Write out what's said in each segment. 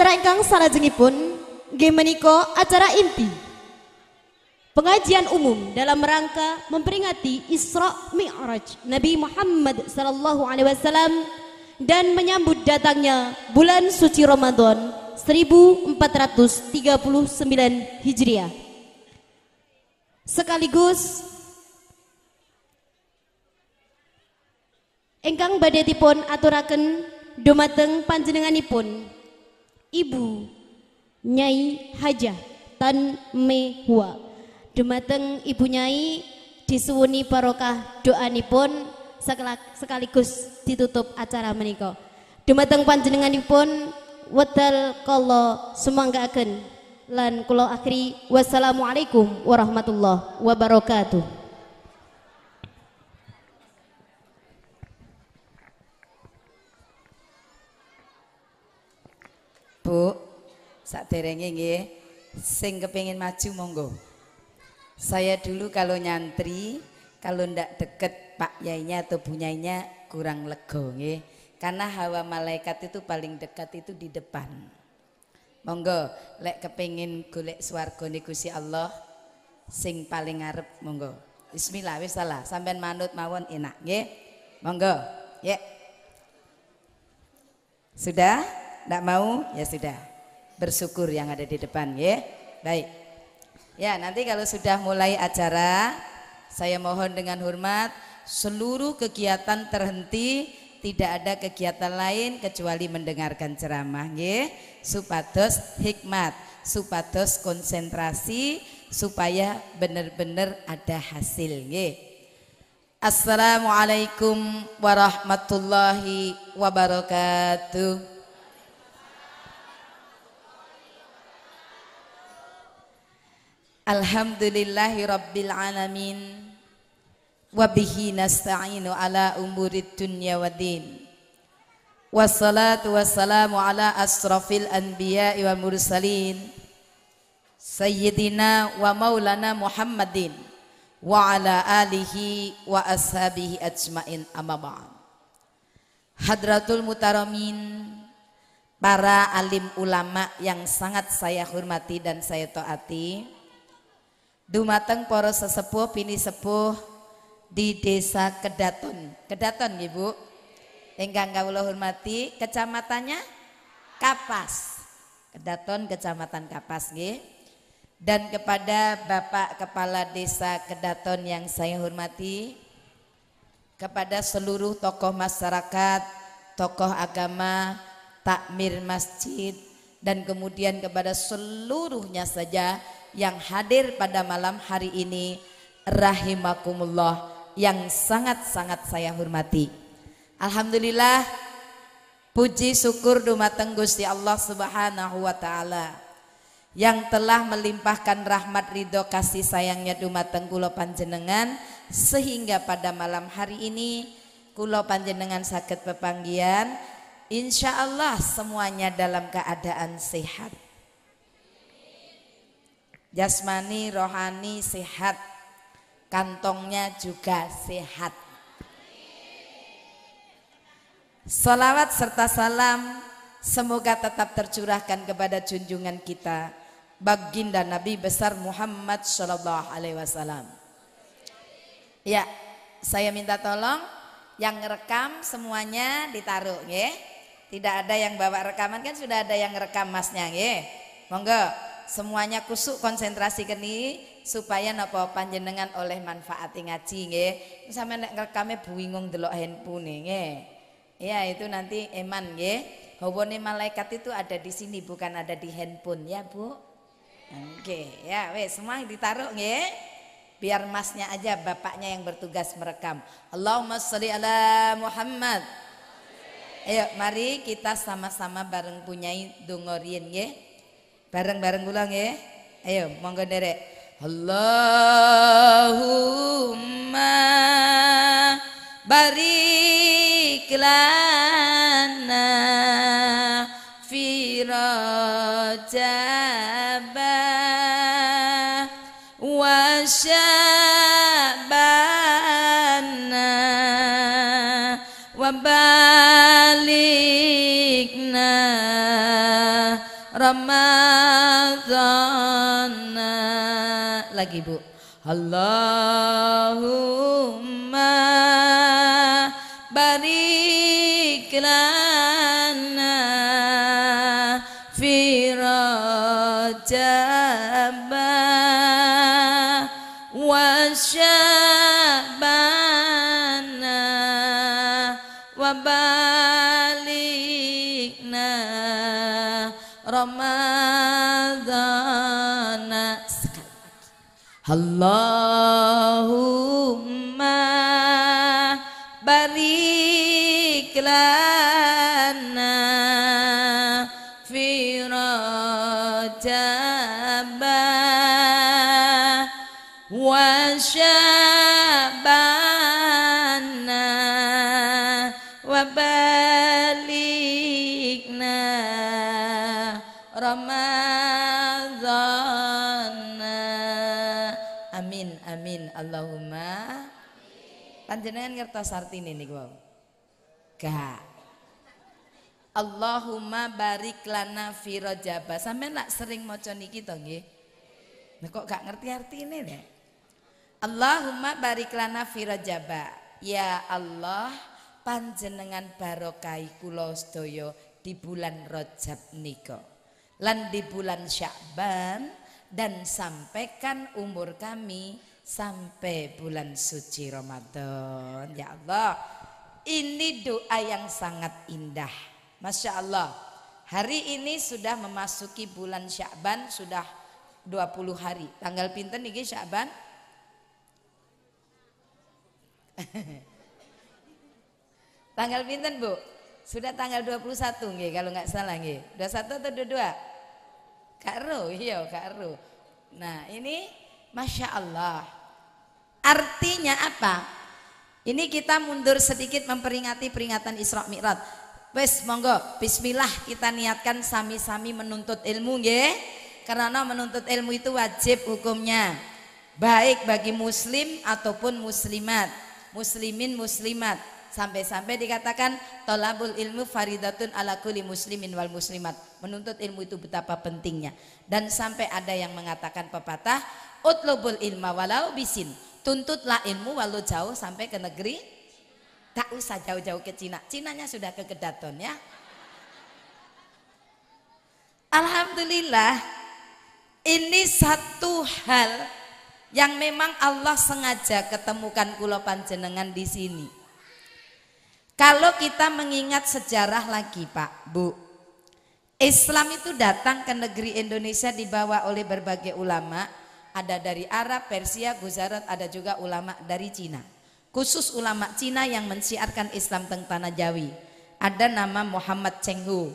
acara ingkang salajengipun nggih menika acara inti pengajian umum dalam rangka memperingati Isra Mi'raj Nabi Muhammad sallallahu alaihi wasallam dan menyambut datangnya bulan suci Ramadan 1439 Hijriah sekaligus engkang badhe dipun aturaken dumateng panjenenganipun Ibu Nyai Haja Tan Mehua Dumateng Ibu Nyai disuwuni barokah doanipun sekaligus ditutup acara menika. Dumateng panjenenganipun wedal kala sumangga agen lan kula akhiri wassalamualaikum warahmatullahi wabarakatuh. Bu. sak Saderenge nggih, sing kepengin maju monggo. Saya dulu kalau nyantri, kalau ndak deket Pak Yainya atau bunyainya kurang lego nggih. Karena hawa malaikat itu paling dekat itu di depan. Monggo lek kepingin golek niku si Allah sing paling ngarep monggo. Bismillah wis salah sampean manut mawon enak nggih. Monggo. Ya. Yeah. Sudah? Tidak mau? Ya sudah. Bersyukur yang ada di depan ya. Baik. Ya nanti kalau sudah mulai acara saya mohon dengan hormat seluruh kegiatan terhenti tidak ada kegiatan lain kecuali mendengarkan ceramah ya. supados hikmat supados konsentrasi supaya benar-benar ada hasil ya. Assalamualaikum warahmatullahi wabarakatuh Alhamdulillahi rabbil alamin Wabihi nasta'inu ala umurid dunya wa din. Wassalatu wassalamu ala asrafil anbiya wa mursalin Sayyidina wa maulana Muhammadin wa ala alihi wa ashabihi ajmain amaba'an Hadratul mutaramin para alim ulama yang sangat saya hormati dan saya taati dumateng poros sesepuh pini sepuh di Desa Kedaton. Kedaton Ibu. Enggak enggak, ulah hormati, kecamatannya Kapas. Kedaton Kecamatan Kapas gih. Dan kepada Bapak Kepala Desa Kedaton yang saya hormati, kepada seluruh tokoh masyarakat, tokoh agama, takmir masjid, dan kemudian kepada seluruhnya saja yang hadir pada malam hari ini rahimakumullah yang sangat-sangat saya hormati. Alhamdulillah puji syukur dumateng Gusti Allah Subhanahu wa taala yang telah melimpahkan rahmat ridho kasih sayangnya dumateng kula panjenengan sehingga pada malam hari ini kula panjenengan sakit pepanggian insyaallah semuanya dalam keadaan sehat jasmani, rohani sehat, kantongnya juga sehat. Salawat serta salam semoga tetap tercurahkan kepada junjungan kita baginda Nabi besar Muhammad Shallallahu Alaihi Wasallam. Ya, saya minta tolong yang rekam semuanya ditaruh, ya. Tidak ada yang bawa rekaman kan sudah ada yang rekam masnya, ya. Monggo semuanya kusuk konsentrasi keni supaya napa panjenengan oleh manfaat ngaji nggih. Sampe nek rekame bingung delok handphone nggih. Ya itu nanti eman nggih. Hawane malaikat itu ada di sini bukan ada di handphone ya, Bu. Oke, ya wes semua ditaruh nggih. Biar masnya aja bapaknya yang bertugas merekam. Allahumma sholli ala Muhammad. Ayo mari kita sama-sama bareng punyai dongorien nggih. Bareng-bareng kula ya, Ayo monggo nderek. Allahumma barik lana lagi Bu Allahumma Allah Allahumma panjenengan ngertos artine niku wau gak Allahumma barik lana fi rojaba. sampean lak sering maca niki to nggih Nek kok gak ngerti artine nek Allahumma barik lana fi rojaba. ya Allah panjenengan barokai kula sedaya di bulan Rajab niko, lan di bulan Syakban dan sampaikan umur kami sampai bulan suci Ramadan. Ya Allah, ini doa yang sangat indah. Masya Allah, hari ini sudah memasuki bulan Syakban, sudah 20 hari. Tanggal pinten nih Syakban? tanggal pinten Bu? Sudah tanggal 21 nih kalau nggak salah nge. 21 atau 22? Kak Ro, iya Kak Ro. Nah, ini Masya Allah Artinya apa? Ini kita mundur sedikit memperingati peringatan Isra Mi'raj. Wes monggo bismillah kita niatkan sami-sami menuntut ilmu nggih. Karena menuntut ilmu itu wajib hukumnya. Baik bagi muslim ataupun muslimat, muslimin muslimat. Sampai-sampai dikatakan tolabul ilmu faridatun ala kulli muslimin wal muslimat. Menuntut ilmu itu betapa pentingnya. Dan sampai ada yang mengatakan pepatah utlubul ilma walau bisin tuntutlah ilmu walau jauh sampai ke negeri tak usah jauh-jauh ke Cina Cinanya sudah ke Kedaton ya Alhamdulillah ini satu hal yang memang Allah sengaja ketemukan kula panjenengan di sini kalau kita mengingat sejarah lagi Pak Bu Islam itu datang ke negeri Indonesia dibawa oleh berbagai ulama ada dari Arab, Persia, Gujarat, ada juga ulama dari Cina. Khusus ulama Cina yang mensiarkan Islam tentang tanah Jawi. Ada nama Muhammad Chenghu,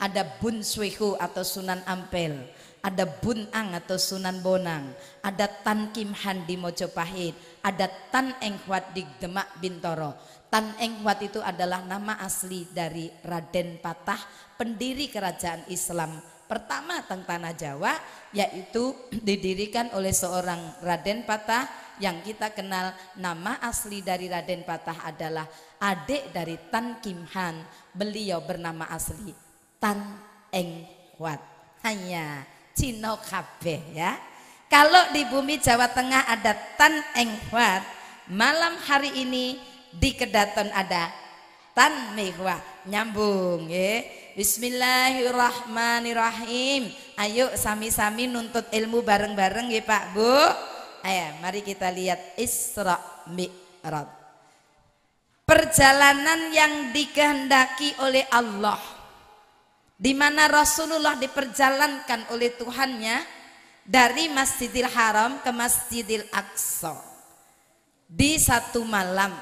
ada Bun Suihu atau Sunan Ampel, ada Bun Ang atau Sunan Bonang, ada Tan Kim Han di Mojopahit, ada Tan Eng Huat di Demak Bintoro. Tan Eng Huat itu adalah nama asli dari Raden Patah, pendiri kerajaan Islam pertama tentang tanah Jawa yaitu didirikan oleh seorang Raden Patah yang kita kenal nama asli dari Raden Patah adalah adik dari Tan Kim Han beliau bernama asli Tan Eng Huat hanya Cino Kabe ya kalau di bumi Jawa Tengah ada Tan Eng Huat malam hari ini di Kedaton ada tan mihwa nyambung ya Bismillahirrahmanirrahim ayo sami-sami nuntut ilmu bareng-bareng ya Pak Bu ayo mari kita lihat Isra Mi'raj perjalanan yang dikehendaki oleh Allah di mana Rasulullah diperjalankan oleh Tuhannya dari Masjidil Haram ke Masjidil Aqsa di satu malam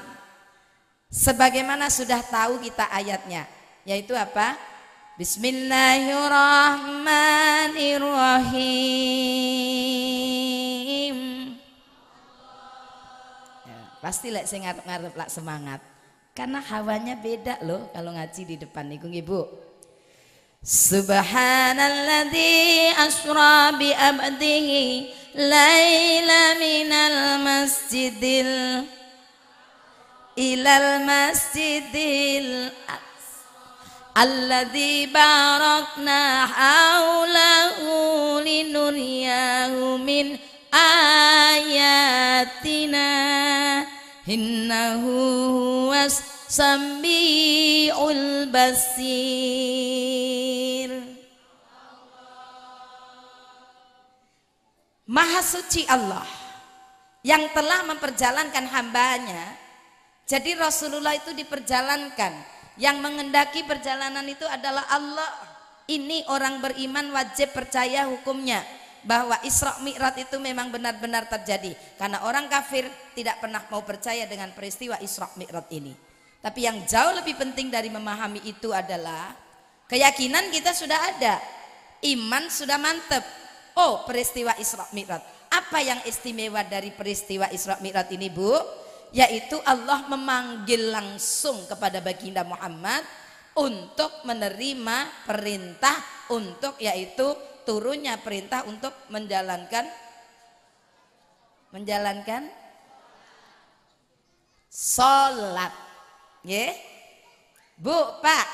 Sebagaimana sudah tahu kita ayatnya, yaitu apa? Bismillahirrahmanirrahim. Ya, pasti lek sing ngarep-ngarep lak semangat. Karena hawanya beda loh kalau ngaji di depan nih Ibu. Subhanalladzi asra bi abdihi laila minal masjidil ilal masjidil Alladhi barakna haulahu linuriyahu min ayatina innahu huwas sambi'ul basir Maha suci Allah yang telah memperjalankan hambanya jadi Rasulullah itu diperjalankan. Yang mengendaki perjalanan itu adalah Allah. Ini orang beriman wajib percaya hukumnya bahwa Isra Mi'raj itu memang benar-benar terjadi karena orang kafir tidak pernah mau percaya dengan peristiwa Isra Mi'raj ini. Tapi yang jauh lebih penting dari memahami itu adalah keyakinan kita sudah ada, iman sudah mantep. Oh, peristiwa Isra Mi'raj. Apa yang istimewa dari peristiwa Isra Mi'raj ini, Bu? yaitu Allah memanggil langsung kepada baginda Muhammad untuk menerima perintah untuk yaitu turunnya perintah untuk menjalankan menjalankan sholat ya yeah. Bu Pak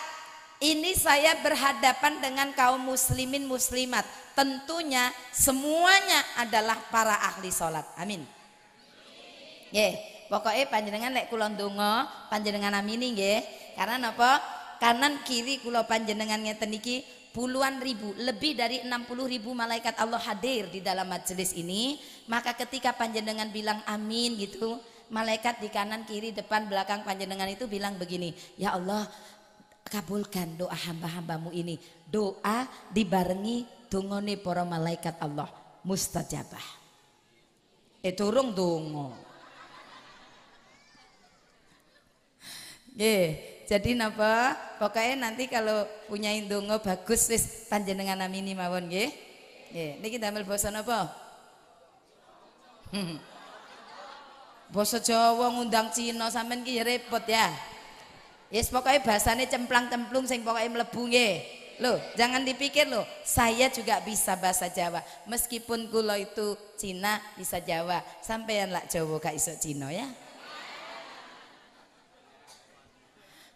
ini saya berhadapan dengan kaum muslimin muslimat tentunya semuanya adalah para ahli sholat amin ya yeah. Pokoknya panjenengan lek kulon dongo panjenengan amini ya, Karena apa? Kanan kiri kulon panjenengan ngeten teniki puluhan ribu, lebih dari 60 ribu malaikat Allah hadir di dalam majelis ini. Maka ketika panjenengan bilang amin gitu, malaikat di kanan kiri depan belakang panjenengan itu bilang begini, "Ya Allah, kabulkan doa hamba-hambamu ini." Doa dibarengi dungone para malaikat Allah mustajabah. Eh turung dungo. Jadi napa? Pokoknya nanti kalau punya indungo bagus wis panjenengan amini mawon nggih. Nggih. Niki damel basa napa? Hmm. Bahasa Jawa ngundang Cina sampean ki ya repot ya. Yes pokoknya bahasanya cemplang-cemplung sing pokoknya mlebu nggih. Loh, jangan dipikir loh, saya juga bisa bahasa Jawa. Meskipun gula itu Cina bisa Jawa, sampean lak Jawa gak iso Cina ya.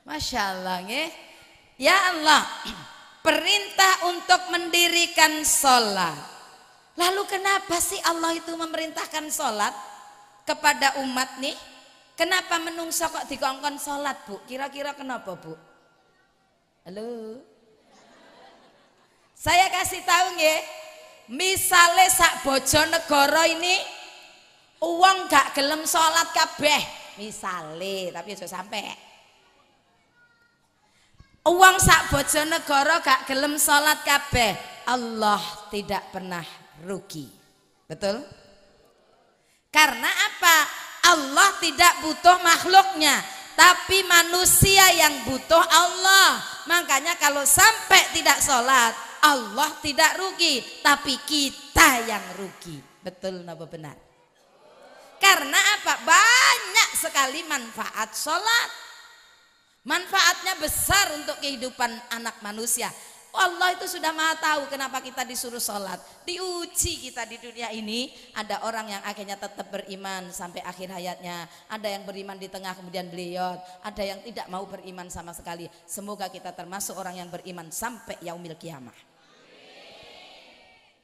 Masya Allah ya. ya Allah perintah untuk mendirikan sholat lalu kenapa sih Allah itu memerintahkan sholat kepada umat nih kenapa menungso kok dikongkon sholat bu kira-kira kenapa bu halo saya kasih tahu ya misalnya sak negara ini uang gak gelem sholat kabeh misalnya tapi sudah sampai Uang sak bojonegoro gak gelem sholat kabeh. Allah tidak pernah rugi. Betul? Karena apa? Allah tidak butuh makhluknya, tapi manusia yang butuh Allah. Makanya kalau sampai tidak sholat, Allah tidak rugi, tapi kita yang rugi. Betul napa benar? Karena apa? Banyak sekali manfaat sholat. Manfaatnya besar untuk kehidupan anak manusia. Allah itu sudah maha tahu kenapa kita disuruh sholat diuji kita di dunia ini ada orang yang akhirnya tetap beriman sampai akhir hayatnya ada yang beriman di tengah kemudian beliau ada yang tidak mau beriman sama sekali semoga kita termasuk orang yang beriman sampai yaumil kiamah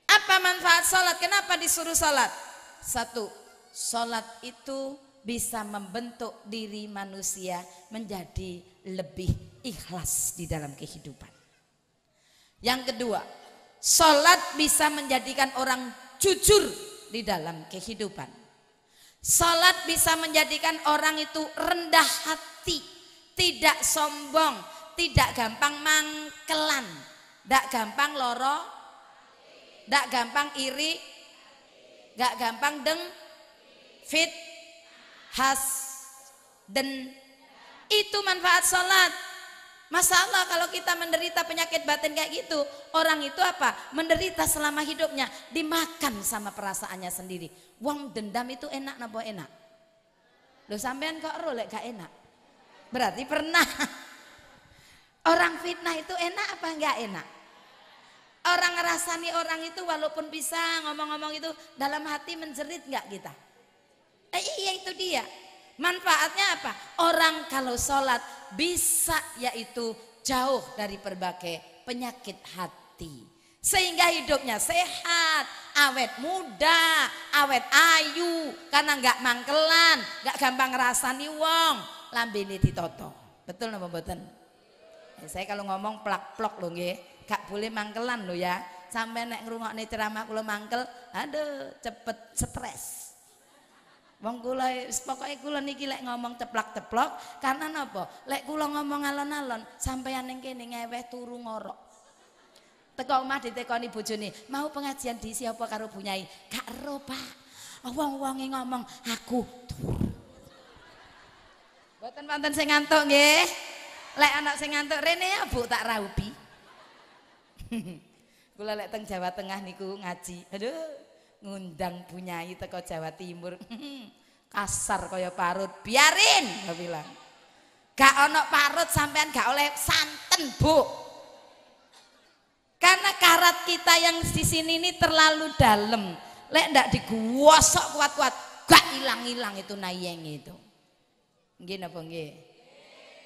apa manfaat sholat kenapa disuruh sholat satu sholat itu bisa membentuk diri manusia menjadi lebih ikhlas di dalam kehidupan. Yang kedua, sholat bisa menjadikan orang jujur di dalam kehidupan. Sholat bisa menjadikan orang itu rendah hati, tidak sombong, tidak gampang mangkelan, tidak gampang loro, tidak gampang iri, tidak gampang deng, fit, has, den, itu manfaat sholat. Masalah kalau kita menderita penyakit batin kayak gitu, orang itu apa? Menderita selama hidupnya, dimakan sama perasaannya sendiri. Uang dendam itu enak napa enak? Lo sampean kok rolek gak enak? Berarti pernah. Orang fitnah itu enak apa enggak enak? Orang ngerasani orang itu walaupun bisa ngomong-ngomong itu dalam hati menjerit enggak kita? Eh iya itu dia. Manfaatnya apa? Orang kalau sholat bisa yaitu jauh dari berbagai penyakit hati. Sehingga hidupnya sehat, awet muda, awet ayu, karena nggak mangkelan, nggak gampang rasani wong, lambili ditoto. Betul napa boten? Ya, eh, saya kalau ngomong plak-plok loh nggih, gak boleh mangkelan loh ya. Sampai nek nih ceramah kalau mangkel, aduh cepet stres. Wong kula pokoke kula niki lek ngomong teplak-teplok karena napa? Lek kula ngomong alon-alon sampeyan ning kene ngeweh turu ngorok. Teko omah ditekoni bojone, "Mau pengajian di siapa karo bunyai?" Kak ero, Pak." Oh, wong-wonge ngomong, "Aku turu." Mboten wonten sing ngantuk nggih. Lek anak sing ngantuk rene ya, Bu, tak raubi. kula lek teng Jawa Tengah niku ngaji. Aduh, ngundang bunyai teko Jawa Timur kasar kaya parut biarin gak bilang gak onok parut sampean gak oleh santen bu karena karat kita yang di sini ini terlalu dalam lek ndak diguosok kuat-kuat gak hilang-hilang itu nayeng itu nggih apa nggih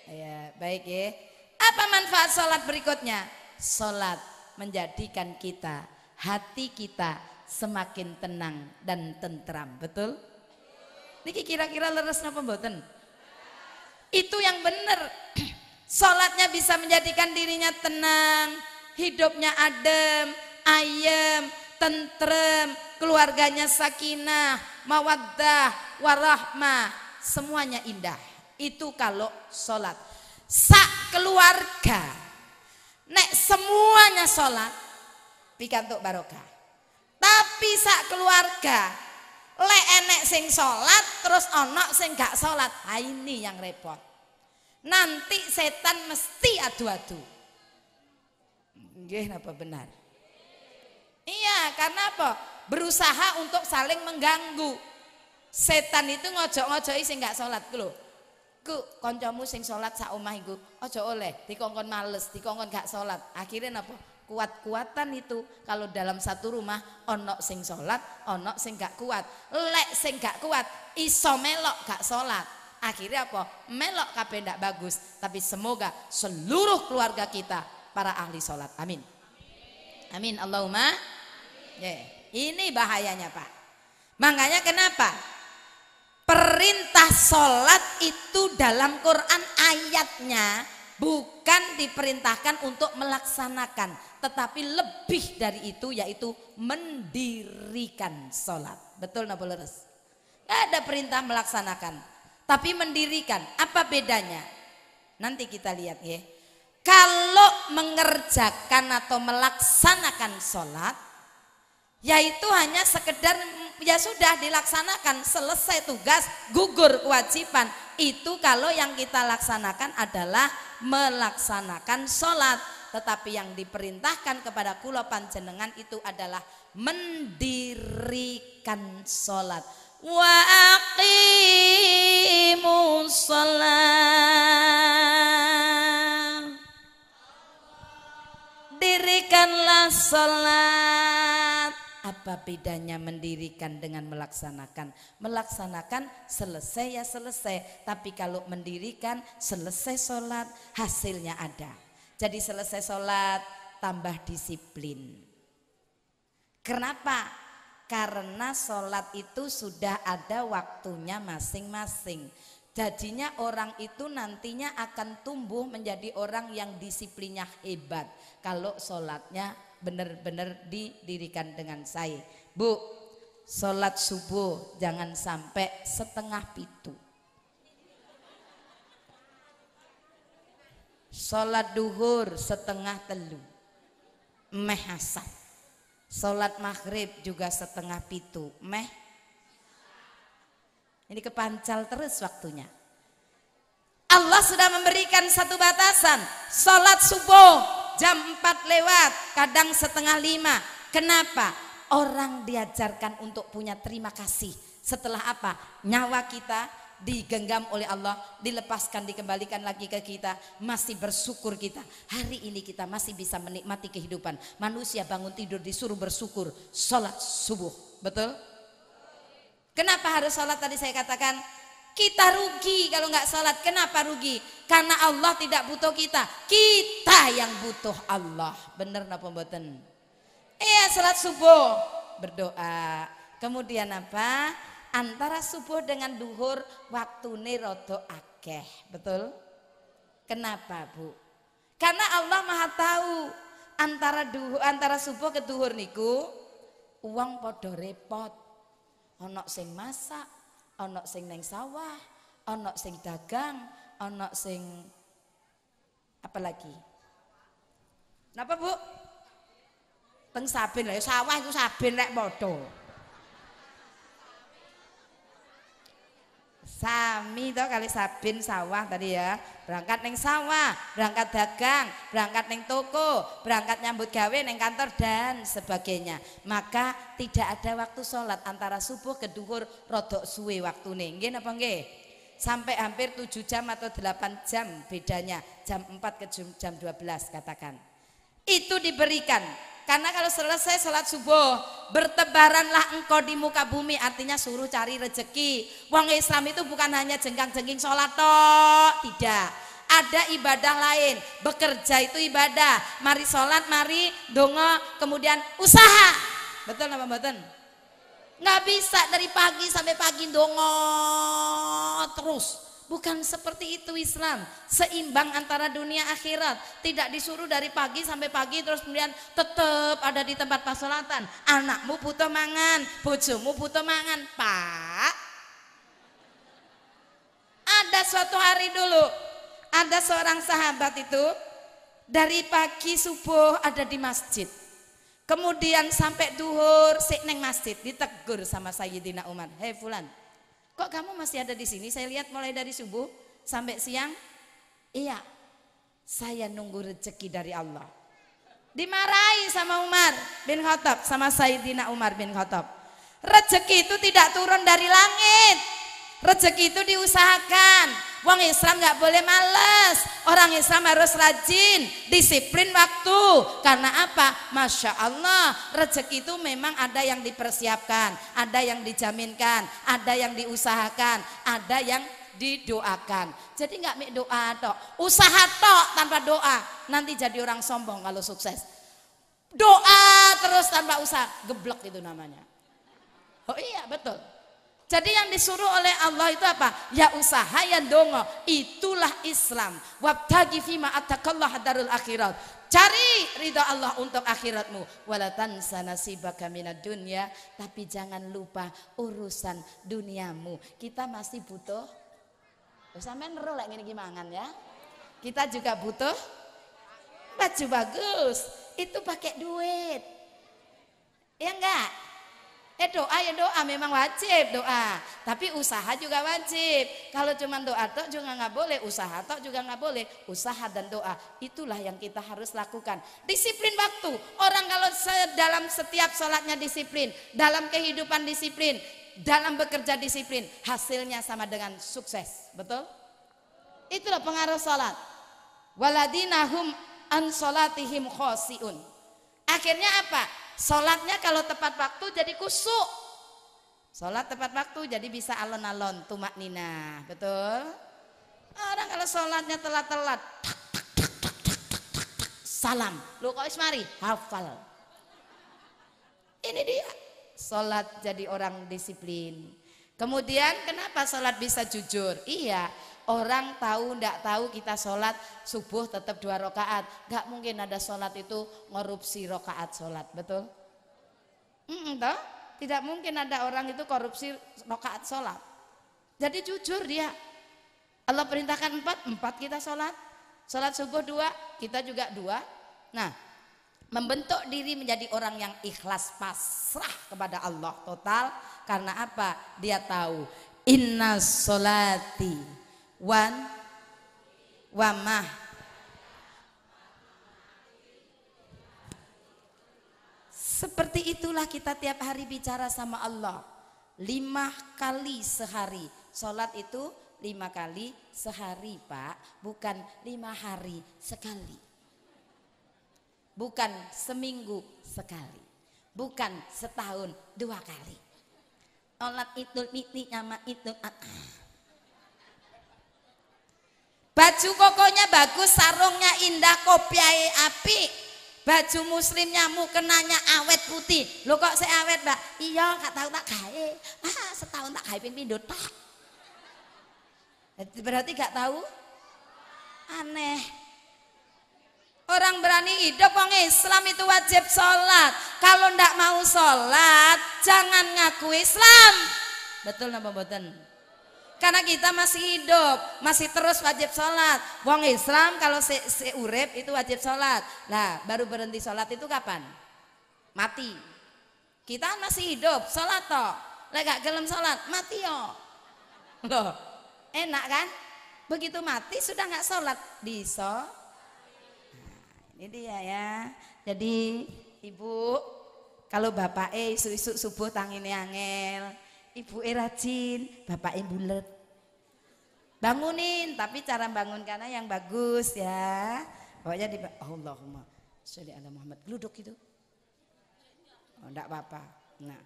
ya baik ya apa manfaat sholat berikutnya sholat menjadikan kita hati kita semakin tenang dan tentram. Betul? Niki kira-kira leres napa mboten? Itu yang benar. Salatnya bisa menjadikan dirinya tenang, hidupnya adem, ayem, tentrem, keluarganya sakinah, mawaddah, warahmah, semuanya indah. Itu kalau sholat. Sak keluarga, nek semuanya sholat, pikantuk barokah. Tapi sak keluarga le enek sing sholat terus onok sing gak sholat nah, ini yang repot nanti setan mesti adu-adu nggih apa benar iya karena apa berusaha untuk saling mengganggu setan itu ngojok ngojok sing gak sholat lho ku koncomu sing sholat sak omah iku aja oleh dikongkon males dikongkon gak sholat akhirnya apa? kuat-kuatan itu kalau dalam satu rumah onok sing sholat onok sing gak kuat lek sing gak kuat iso melok gak sholat akhirnya apa melok kabeh ndak bagus tapi semoga seluruh keluarga kita para ahli sholat amin amin Allahumma yeah. ini bahayanya pak makanya kenapa perintah sholat itu dalam Quran ayatnya bukan diperintahkan untuk melaksanakan, tetapi lebih dari itu yaitu mendirikan sholat. Betul nabi leres? Gak ada perintah melaksanakan, tapi mendirikan. Apa bedanya? Nanti kita lihat ya. Kalau mengerjakan atau melaksanakan sholat, yaitu hanya sekedar ya sudah dilaksanakan, selesai tugas, gugur kewajiban, itu kalau yang kita laksanakan adalah melaksanakan sholat tetapi yang diperintahkan kepada kulo panjenengan itu adalah mendirikan sholat wa aqimu sholat dirikanlah sholat apa bedanya mendirikan dengan melaksanakan? Melaksanakan selesai ya selesai, tapi kalau mendirikan selesai sholat hasilnya ada. Jadi selesai sholat tambah disiplin. Kenapa? Karena sholat itu sudah ada waktunya masing-masing. Jadinya orang itu nantinya akan tumbuh menjadi orang yang disiplinnya hebat kalau sholatnya benar-benar didirikan dengan saya. Bu, sholat subuh jangan sampai setengah pitu. Sholat duhur setengah telu. Meh asap. Sholat maghrib juga setengah pitu. Meh. Ini kepancal terus waktunya. Allah sudah memberikan satu batasan. Sholat subuh jam 4 lewat, kadang setengah lima. Kenapa? Orang diajarkan untuk punya terima kasih. Setelah apa? Nyawa kita digenggam oleh Allah, dilepaskan, dikembalikan lagi ke kita, masih bersyukur kita. Hari ini kita masih bisa menikmati kehidupan. Manusia bangun tidur disuruh bersyukur, sholat subuh, betul? Kenapa harus sholat tadi saya katakan kita rugi kalau nggak salat. Kenapa rugi? Karena Allah tidak butuh kita. Kita yang butuh Allah. Bener nggak pembuatan? Iya, salat subuh berdoa. Kemudian apa? Antara subuh dengan duhur waktu rada akeh, betul? Kenapa, Bu? Karena Allah Maha tahu antara duhur antara subuh ke duhur niku uang podo repot. Ono sing masak, ana sing neng sawah, ana sing dagang, ana sing apa lagi? Napa, Bu? Teng saben lah sawah iku saben lek padha. Sami to kali Sabin sawah tadi ya. Berangkat neng sawah, berangkat dagang, berangkat neng toko, berangkat nyambut gawe neng kantor dan sebagainya. Maka tidak ada waktu sholat antara subuh ke duhur rodok suwe waktu neng. apa nggih? Sampai hampir 7 jam atau 8 jam bedanya. Jam 4 ke jam 12 katakan. Itu diberikan karena kalau selesai sholat subuh, bertebaranlah engkau di muka bumi, artinya suruh cari rezeki. Wong Islam itu bukan hanya jengkang-jengking sholat tok, tidak. Ada ibadah lain, bekerja itu ibadah. Mari sholat, mari dongo, kemudian usaha. Betul apa betul? Nggak bisa dari pagi sampai pagi dongo terus. Bukan seperti itu Islam. Seimbang antara dunia akhirat. Tidak disuruh dari pagi sampai pagi terus kemudian tetap ada di tempat pasolatan. Anakmu butuh mangan, bojomu butuh mangan. Pak, ada suatu hari dulu ada seorang sahabat itu dari pagi subuh ada di masjid. Kemudian sampai duhur Sikneng masjid ditegur sama Sayyidina Umar. Hei Fulan, Kok kamu masih ada di sini? Saya lihat mulai dari subuh sampai siang. Iya, saya nunggu rezeki dari Allah. Dimarahi sama Umar bin Khattab, sama Sayyidina Umar bin Khattab. Rezeki itu tidak turun dari langit. Rezeki itu diusahakan. Wong Islam nggak boleh males. Orang Islam harus rajin, disiplin waktu. Karena apa? Masya Allah, rezeki itu memang ada yang dipersiapkan, ada yang dijaminkan, ada yang diusahakan, ada yang didoakan. Jadi nggak mik doa tok, usaha tok tanpa doa nanti jadi orang sombong kalau sukses. Doa terus tanpa usaha, geblok itu namanya. Oh iya betul. Jadi yang disuruh oleh Allah itu apa? Ya usaha ya dongo. Itulah Islam. Wabtagi fima attaqallah darul akhirat. Cari ridha Allah untuk akhiratmu. Walatan sana sibaka dunia. Tapi jangan lupa urusan duniamu. Kita masih butuh. Sampai ngeru lagi gimana ya. Kita juga butuh baju bagus. Itu pakai duit. Ya enggak? Eh doa ya doa memang wajib doa, tapi usaha juga wajib. Kalau cuma doa tok juga nggak boleh, usaha tok juga nggak boleh. Usaha dan doa itulah yang kita harus lakukan. Disiplin waktu. Orang kalau dalam setiap sholatnya disiplin, dalam kehidupan disiplin, dalam bekerja disiplin, hasilnya sama dengan sukses. Betul? Itulah pengaruh sholat. Waladinahum an sholatihim khosiun. Akhirnya apa? Sholatnya kalau tepat waktu jadi kusuk. Sholat tepat waktu jadi bisa alon-alon tumak nina, betul? Orang kalau sholatnya telat-telat, salam, lu kok ismari, hafal. Ini dia, sholat jadi orang disiplin. Kemudian kenapa sholat bisa jujur? Iya, Orang tahu ndak tahu kita sholat subuh tetap dua rakaat. Gak mungkin ada sholat itu korupsi rakaat sholat, betul? Mm -mm, toh? Tidak mungkin ada orang itu korupsi rakaat sholat. Jadi jujur dia. Allah perintahkan empat, empat kita sholat. Sholat subuh dua, kita juga dua. Nah, membentuk diri menjadi orang yang ikhlas pasrah kepada Allah total karena apa? Dia tahu inna sholati wan wamah Seperti itulah kita tiap hari bicara sama Allah Lima kali sehari Sholat itu lima kali sehari pak Bukan lima hari sekali Bukan seminggu sekali Bukan setahun dua kali Sholat itu miti sama itu ah. Baju kokonya bagus, sarungnya indah, kopiahnya api. Baju muslimnya mukenanya awet putih. Lo kok saya awet, Mbak? Iya, gak tahu tak gawe. Ah, setahun tak gawe pimpin Berarti gak tahu? Aneh. Orang berani hidup wong Islam itu wajib sholat. Kalau ndak mau sholat, jangan ngaku Islam. Betul nama mboten? Karena kita masih hidup, masih terus wajib sholat. Wong Islam kalau seurep itu wajib sholat. Nah, baru berhenti sholat itu kapan? Mati. Kita masih hidup, sholat toh. Lagak gak gelem sholat, mati yo. Loh, enak kan? Begitu mati sudah nggak sholat di so. Nah, ini dia ya. Jadi ibu kalau bapak eh isu-isu subuh tangini angel, ibu e bapak e bulat. Bangunin, tapi cara bangun karena yang bagus ya. Pokoknya di Allahumma sholli ala Muhammad. Geluduk itu. Oh, enggak apa-apa. Nah.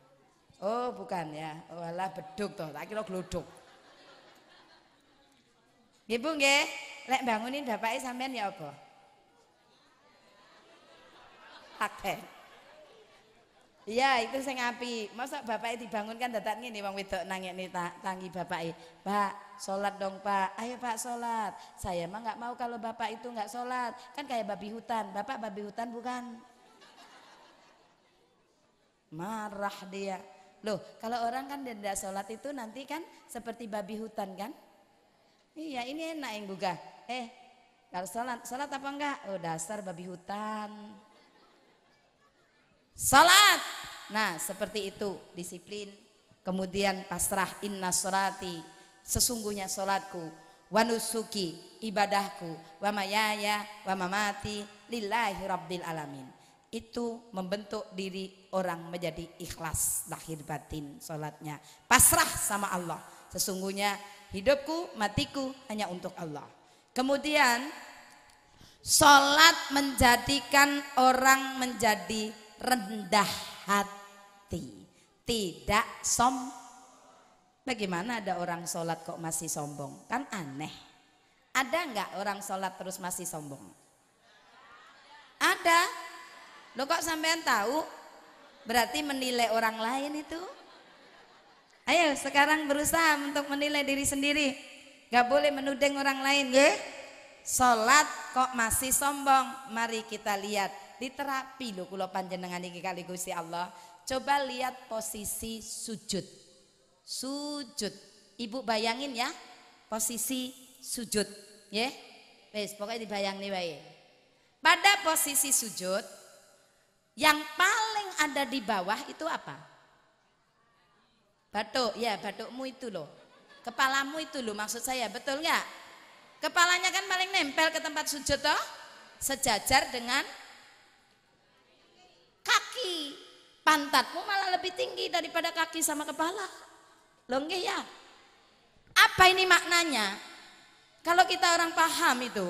Oh, bukan ya. Walah oh, beduk toh, tak kira geluduk. Nggih, Bu nggih. Lek bangunin bapake sampean ya apa? Akeh. Iya, itu saya api. Masa bapaknya dibangunkan datang ngene wong wedok nang ngene ta, tangi bapaknya. Pak, sholat dong pak. Ayo pak sholat. Saya mah nggak mau kalau bapak itu nggak sholat. Kan kayak babi hutan. Bapak babi hutan bukan? Marah dia. Loh, kalau orang kan tidak sholat itu nanti kan seperti babi hutan kan? Iya, ini enak yang buka. Eh, kalau sholat, sholat apa enggak? Oh dasar babi hutan. Salat Nah, seperti itu disiplin. Kemudian pasrah inna surati sesungguhnya solatku wanusuki ibadahku, wa mayaya, wa mamati lillahi rabbil alamin. Itu membentuk diri orang menjadi ikhlas lahir batin salatnya. Pasrah sama Allah. Sesungguhnya hidupku, matiku hanya untuk Allah. Kemudian Sholat menjadikan orang menjadi rendah hati tidak som. Bagaimana ada orang sholat kok masih sombong? Kan aneh. Ada nggak orang sholat terus masih sombong? Ada. Lo kok sampean tahu? Berarti menilai orang lain itu? Ayo sekarang berusaha untuk menilai diri sendiri. Gak boleh menuding orang lain, ya? Sholat kok masih sombong? Mari kita lihat. Diterapi loh kula panjenengan ini kali Gusti Allah. Coba lihat posisi sujud. Sujud. Ibu bayangin ya, posisi sujud, ya. Yeah. pokoknya dibayang nih wae. Pada posisi sujud, yang paling ada di bawah itu apa? Batuk, ya batukmu itu loh. Kepalamu itu loh maksud saya, betul nggak? Kepalanya kan paling nempel ke tempat sujud toh? Sejajar dengan kaki. Pantatmu malah lebih tinggi daripada kaki sama kepala. longgih ya. Apa ini maknanya? Kalau kita orang paham itu,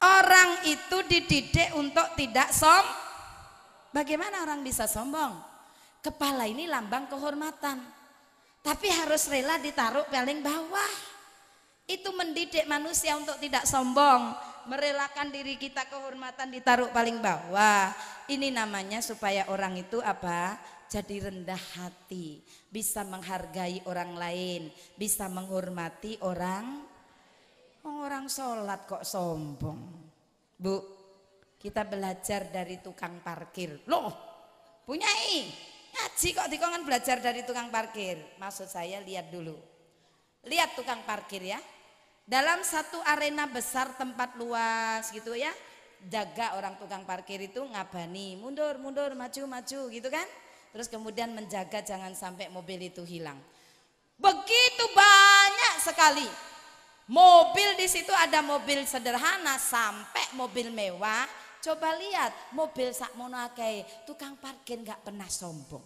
orang itu dididik untuk tidak som. Bagaimana orang bisa sombong? Kepala ini lambang kehormatan. Tapi harus rela ditaruh paling bawah. Itu mendidik manusia untuk tidak sombong merelakan diri kita kehormatan ditaruh paling bawah ini namanya supaya orang itu apa? Jadi rendah hati, bisa menghargai orang lain, bisa menghormati orang. Orang sholat kok sombong. Bu, kita belajar dari tukang parkir. Loh, punyai, ngaji kok dikongan belajar dari tukang parkir. Maksud saya lihat dulu. Lihat tukang parkir ya. Dalam satu arena besar tempat luas gitu ya jaga orang tukang parkir itu ngabani mundur mundur maju maju gitu kan terus kemudian menjaga jangan sampai mobil itu hilang begitu banyak sekali mobil di situ ada mobil sederhana sampai mobil mewah coba lihat mobil sak tukang parkir nggak pernah sombong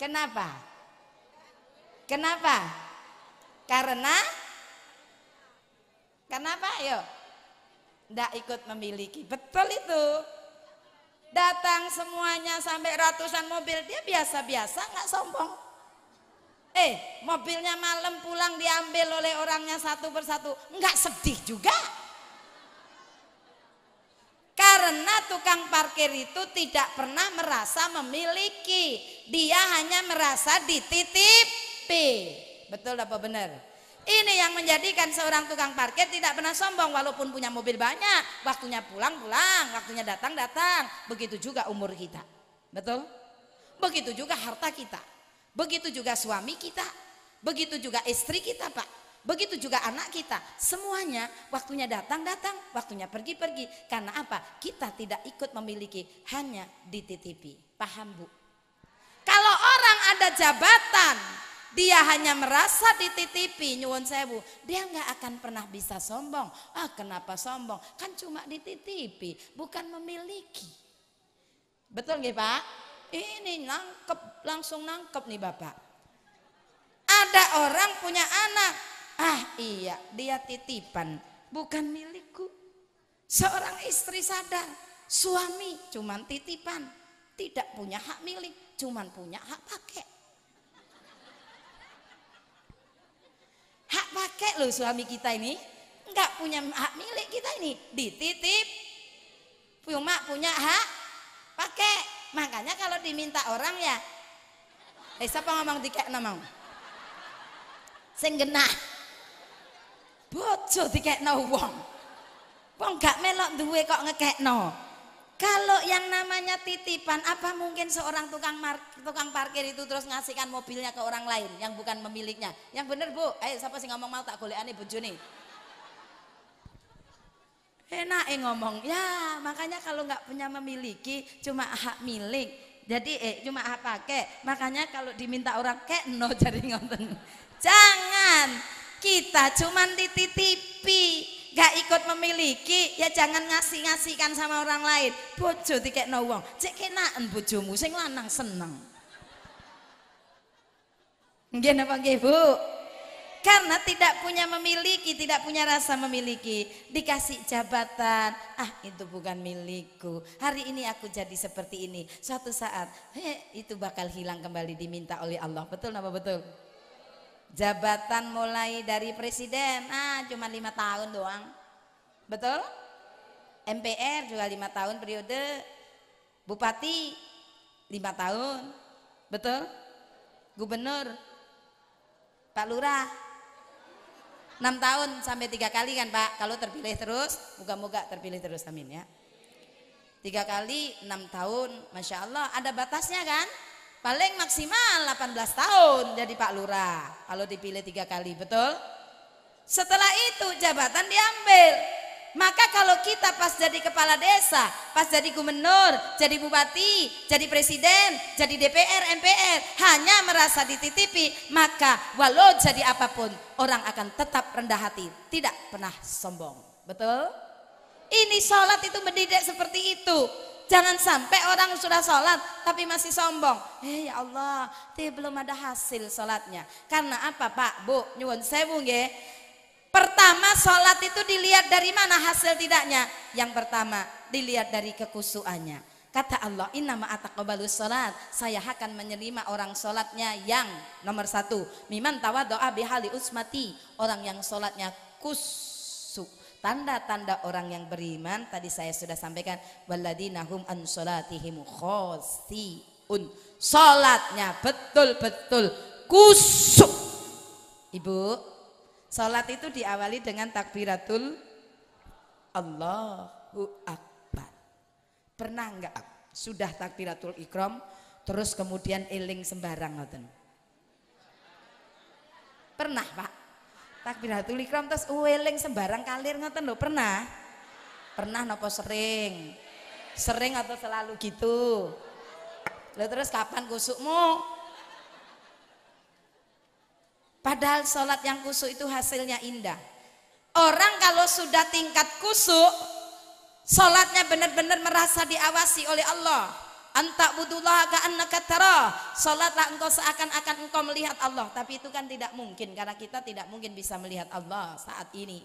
kenapa kenapa karena Kenapa? Yo, ndak ikut memiliki. Betul itu. Datang semuanya sampai ratusan mobil dia biasa-biasa nggak sombong. Eh, mobilnya malam pulang diambil oleh orangnya satu persatu, nggak sedih juga. Karena tukang parkir itu tidak pernah merasa memiliki, dia hanya merasa dititip. Betul apa benar? Ini yang menjadikan seorang tukang parkir tidak pernah sombong walaupun punya mobil banyak. Waktunya pulang pulang, waktunya datang datang. Begitu juga umur kita. Betul? Begitu juga harta kita. Begitu juga suami kita. Begitu juga istri kita, Pak. Begitu juga anak kita, semuanya waktunya datang-datang, waktunya pergi-pergi. Karena apa? Kita tidak ikut memiliki, hanya dititipi. Paham Bu? Kalau orang ada jabatan, dia hanya merasa dititipi nyuwun sewu dia nggak akan pernah bisa sombong ah kenapa sombong kan cuma dititipi bukan memiliki betul nggih pak ini nangkep langsung nangkep nih bapak ada orang punya anak ah iya dia titipan bukan milikku seorang istri sadar suami cuman titipan tidak punya hak milik cuman punya hak pakai hak pakai loh suami kita ini nggak punya hak milik kita ini dititip cuma punya hak pakai makanya kalau diminta orang ya eh siapa ngomong dikek namau sing genah bojo dikekno wong wong gak melok duwe kok ngekekno kalau yang namanya titipan, apa mungkin seorang tukang mar, tukang parkir itu terus ngasihkan mobilnya ke orang lain yang bukan memiliknya? Yang benar bu, Eh siapa sih ngomong mau tak bu Juni? Enak eh ngomong, ya makanya kalau nggak punya memiliki cuma hak milik. Jadi eh cuma hak pakai, makanya kalau diminta orang kek no jadi ngonten. Jangan, kita cuma dititipi gak ikut memiliki ya jangan ngasih-ngasihkan sama orang lain bojo tiket wong cek kenaan bojomu sing lanang seneng nggih napa nggih Bu karena tidak punya memiliki, tidak punya rasa memiliki, dikasih jabatan, ah itu bukan milikku. Hari ini aku jadi seperti ini. Suatu saat, he, itu bakal hilang kembali diminta oleh Allah. Betul apa betul? jabatan mulai dari presiden ah cuma lima tahun doang betul MPR juga lima tahun periode bupati lima tahun betul gubernur Pak Lurah enam tahun sampai tiga kali kan Pak kalau terpilih terus moga-moga terpilih terus amin ya tiga kali enam tahun Masya Allah ada batasnya kan Paling maksimal 18 tahun jadi Pak Lurah kalau dipilih tiga kali, betul? Setelah itu jabatan diambil. Maka kalau kita pas jadi kepala desa, pas jadi gubernur, jadi bupati, jadi presiden, jadi DPR, MPR, hanya merasa dititipi, maka walau jadi apapun, orang akan tetap rendah hati, tidak pernah sombong. Betul? Ini sholat itu mendidik seperti itu. Jangan sampai orang sudah sholat tapi masih sombong. Eh ya Allah, ti belum ada hasil sholatnya. Karena apa Pak, Bu, nyuwun sewu nggih. Pertama sholat itu dilihat dari mana hasil tidaknya. Yang pertama dilihat dari kekusuannya. Kata Allah, inna ma'atakobalu sholat. Saya akan menerima orang sholatnya yang nomor satu. Miman tawa doa bihali usmati. Orang yang sholatnya kus tanda-tanda orang yang beriman tadi saya sudah sampaikan waladina hum an solatihim khosiun solatnya betul-betul kusuk ibu solat itu diawali dengan takbiratul Allahu akbar pernah enggak sudah takbiratul ikram terus kemudian eling sembarang pernah pak Takbiratul ikram terus uweling oh, sembarang kalir ngoten lho, pernah? Pernah nopo sering? Sering atau selalu gitu? Lho terus kapan kusukmu? Padahal sholat yang kusuk itu hasilnya indah. Orang kalau sudah tingkat kusuk, sholatnya benar-benar merasa diawasi oleh Allah. Anta budullah ka'annaka tara. Salatlah engkau seakan-akan engkau melihat Allah, tapi itu kan tidak mungkin karena kita tidak mungkin bisa melihat Allah saat ini.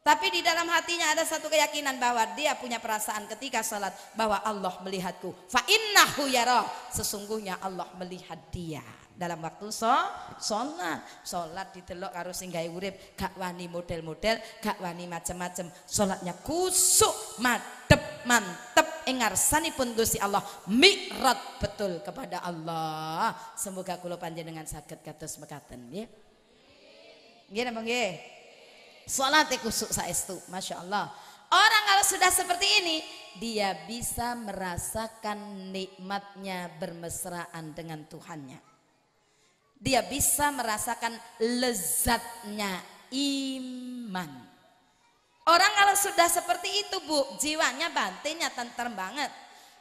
Tapi di dalam hatinya ada satu keyakinan bahwa dia punya perasaan ketika salat bahwa Allah melihatku. Fa innahu yara. Sesungguhnya Allah melihat dia dalam waktu so, salat. Salat didelok karo sing gawe urip, gak wani model-model, gak wani macam-macam, Salatnya kusuk, mat tep mantep engar pun gusi Allah mikrot betul kepada Allah semoga kulo panjang dengan sakit kados mekaten nggih nggih napa nggih salat kusuk masya Allah. orang kalau sudah seperti ini dia bisa merasakan nikmatnya bermesraan dengan Tuhannya dia bisa merasakan lezatnya iman Orang kalau sudah seperti itu bu, jiwanya bantinya tentrem banget.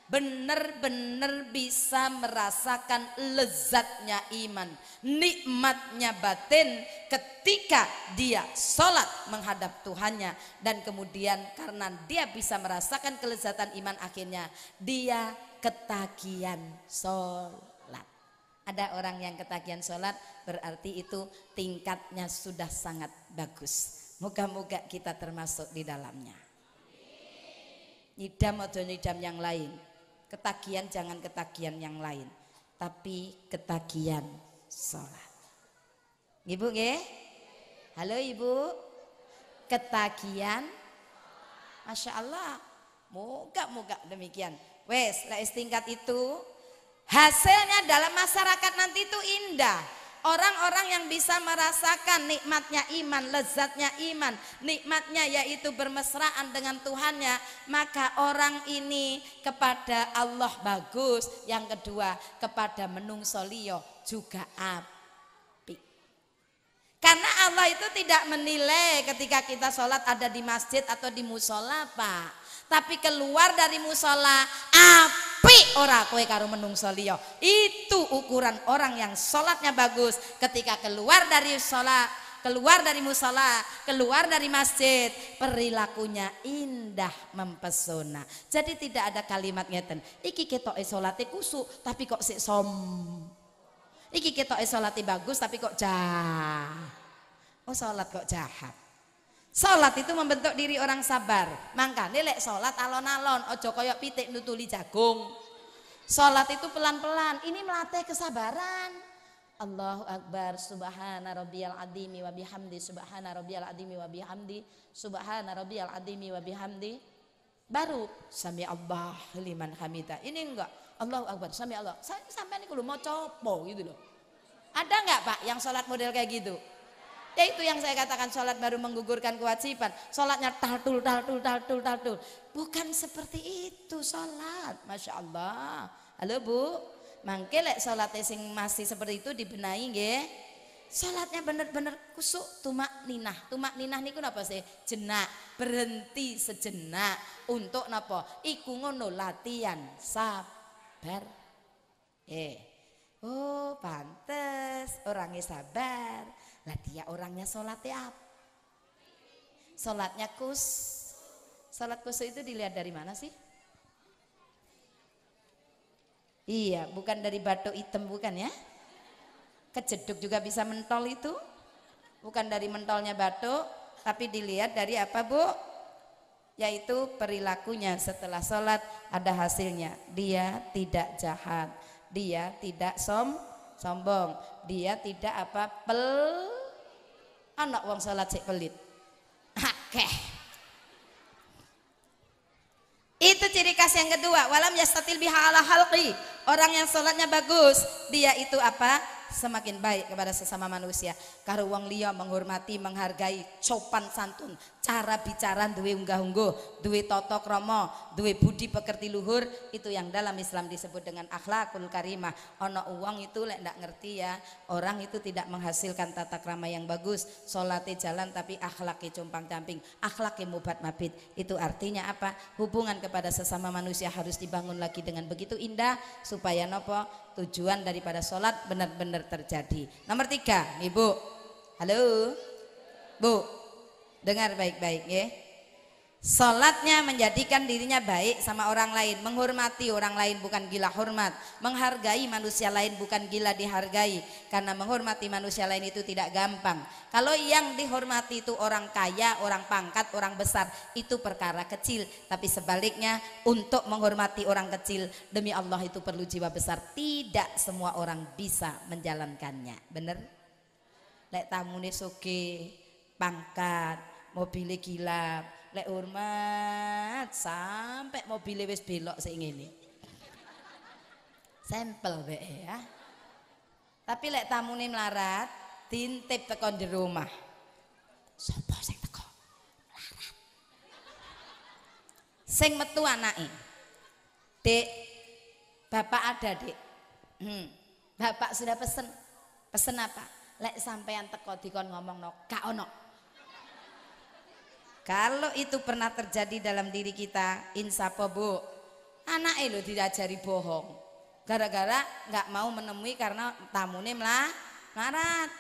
Benar-benar bisa merasakan lezatnya iman, nikmatnya batin ketika dia sholat menghadap Tuhannya. Dan kemudian karena dia bisa merasakan kelezatan iman akhirnya dia ketagihan sholat. Ada orang yang ketagihan sholat berarti itu tingkatnya sudah sangat bagus Moga-moga kita termasuk di dalamnya. Nidam atau nidam yang lain. Ketagihan jangan ketagihan yang lain. Tapi ketagihan sholat. Ibu nge? Halo ibu? Ketagihan? Masya Allah. Moga-moga demikian. Wes, lah tingkat itu hasilnya dalam masyarakat nanti itu indah Orang-orang yang bisa merasakan nikmatnya iman, lezatnya iman, nikmatnya yaitu bermesraan dengan Tuhannya, maka orang ini kepada Allah bagus, yang kedua kepada menungso solio juga api. Karena Allah itu tidak menilai ketika kita sholat ada di masjid atau di musola, Pak. Tapi keluar dari musola, api ora kowe karo menungso liya. Itu ukuran orang yang sholatnya bagus ketika keluar dari sholat, keluar dari musola, keluar dari masjid, perilakunya indah mempesona. Jadi tidak ada kalimat ngeten, iki ketok esolati kusuk tapi kok si som. Iki ketok esolati bagus tapi kok jah. Oh solat kok jahat. sholat itu membentuk diri orang sabar. Mangkane lek sholat alon-alon, ojo koyok pitik nutuli jagung. Sholat itu pelan-pelan. Ini melatih kesabaran. Allahu Akbar subhana rabbiyal adzimi wa bihamdi subhana rabbiyal adzimi wa bihamdi subhana rabbiyal adzimi wa bihamdi baru sami Allah liman hamida ini enggak Allahu Akbar sami Allah sampai ini kalau mau copo gitu loh ada enggak Pak yang sholat model kayak gitu Ya itu yang saya katakan sholat baru menggugurkan kewajiban. Sholatnya tartul, tartul, tartul, tartul. Bukan seperti itu sholat. Masya Allah. Halo bu, mangke lek sholatnya sing masih seperti itu dibenahi nggih. Sholatnya benar-benar kusuk tumak ninah. Tumak ninah niku napa sih? Jenak, berhenti sejenak untuk napa? Iku ngono latihan sabar. Eh. Oh, pantes orangnya sabar. Lah dia orangnya sholat ya Sholatnya kus. Sholat kus itu dilihat dari mana sih? Iya, bukan dari batu hitam bukan ya? Kejeduk juga bisa mentol itu. Bukan dari mentolnya batu, tapi dilihat dari apa bu? Yaitu perilakunya setelah sholat ada hasilnya. Dia tidak jahat, dia tidak som sombong, dia tidak apa pel anak uang salat cek pelit hakeh itu ciri khas yang kedua walam yastatil biha ala halqi orang yang salatnya bagus dia itu apa semakin baik kepada sesama manusia. Karo wong liya menghormati, menghargai, sopan santun, cara bicara duwe unggah ungguh, duwe toto kromo, duwe budi pekerti luhur, itu yang dalam Islam disebut dengan akhlakul karimah. Ono uang itu lek ndak ngerti ya, orang itu tidak menghasilkan tata krama yang bagus, salate jalan tapi akhlaknya compang camping, akhlaknya mubat mabit. Itu artinya apa? Hubungan kepada sesama manusia harus dibangun lagi dengan begitu indah supaya nopo tujuan daripada sholat benar-benar terjadi. Nomor tiga, ibu. Halo, bu. Dengar baik-baik ya. Salatnya menjadikan dirinya baik sama orang lain, menghormati orang lain bukan gila hormat, menghargai manusia lain bukan gila dihargai, karena menghormati manusia lain itu tidak gampang. Kalau yang dihormati itu orang kaya, orang pangkat, orang besar, itu perkara kecil, tapi sebaliknya untuk menghormati orang kecil demi Allah itu perlu jiwa besar. Tidak semua orang bisa menjalankannya. Benar? Lek tamu nih pangkat, mobilnya gila, lek hormat sampai mobilnya wis belok sing ini sampel be e, ya tapi lek tamu nih melarat tintip tekon di rumah sopo sing teko melarat sing metu anake dek bapak ada dek hmm. bapak sudah pesen pesen apa lek sampean teko dikon ngomong no kak ono kalau itu pernah terjadi dalam diri kita, insya bu, anak tidak diajari bohong. Gara-gara nggak -gara mau menemui karena tamunya melah, marah.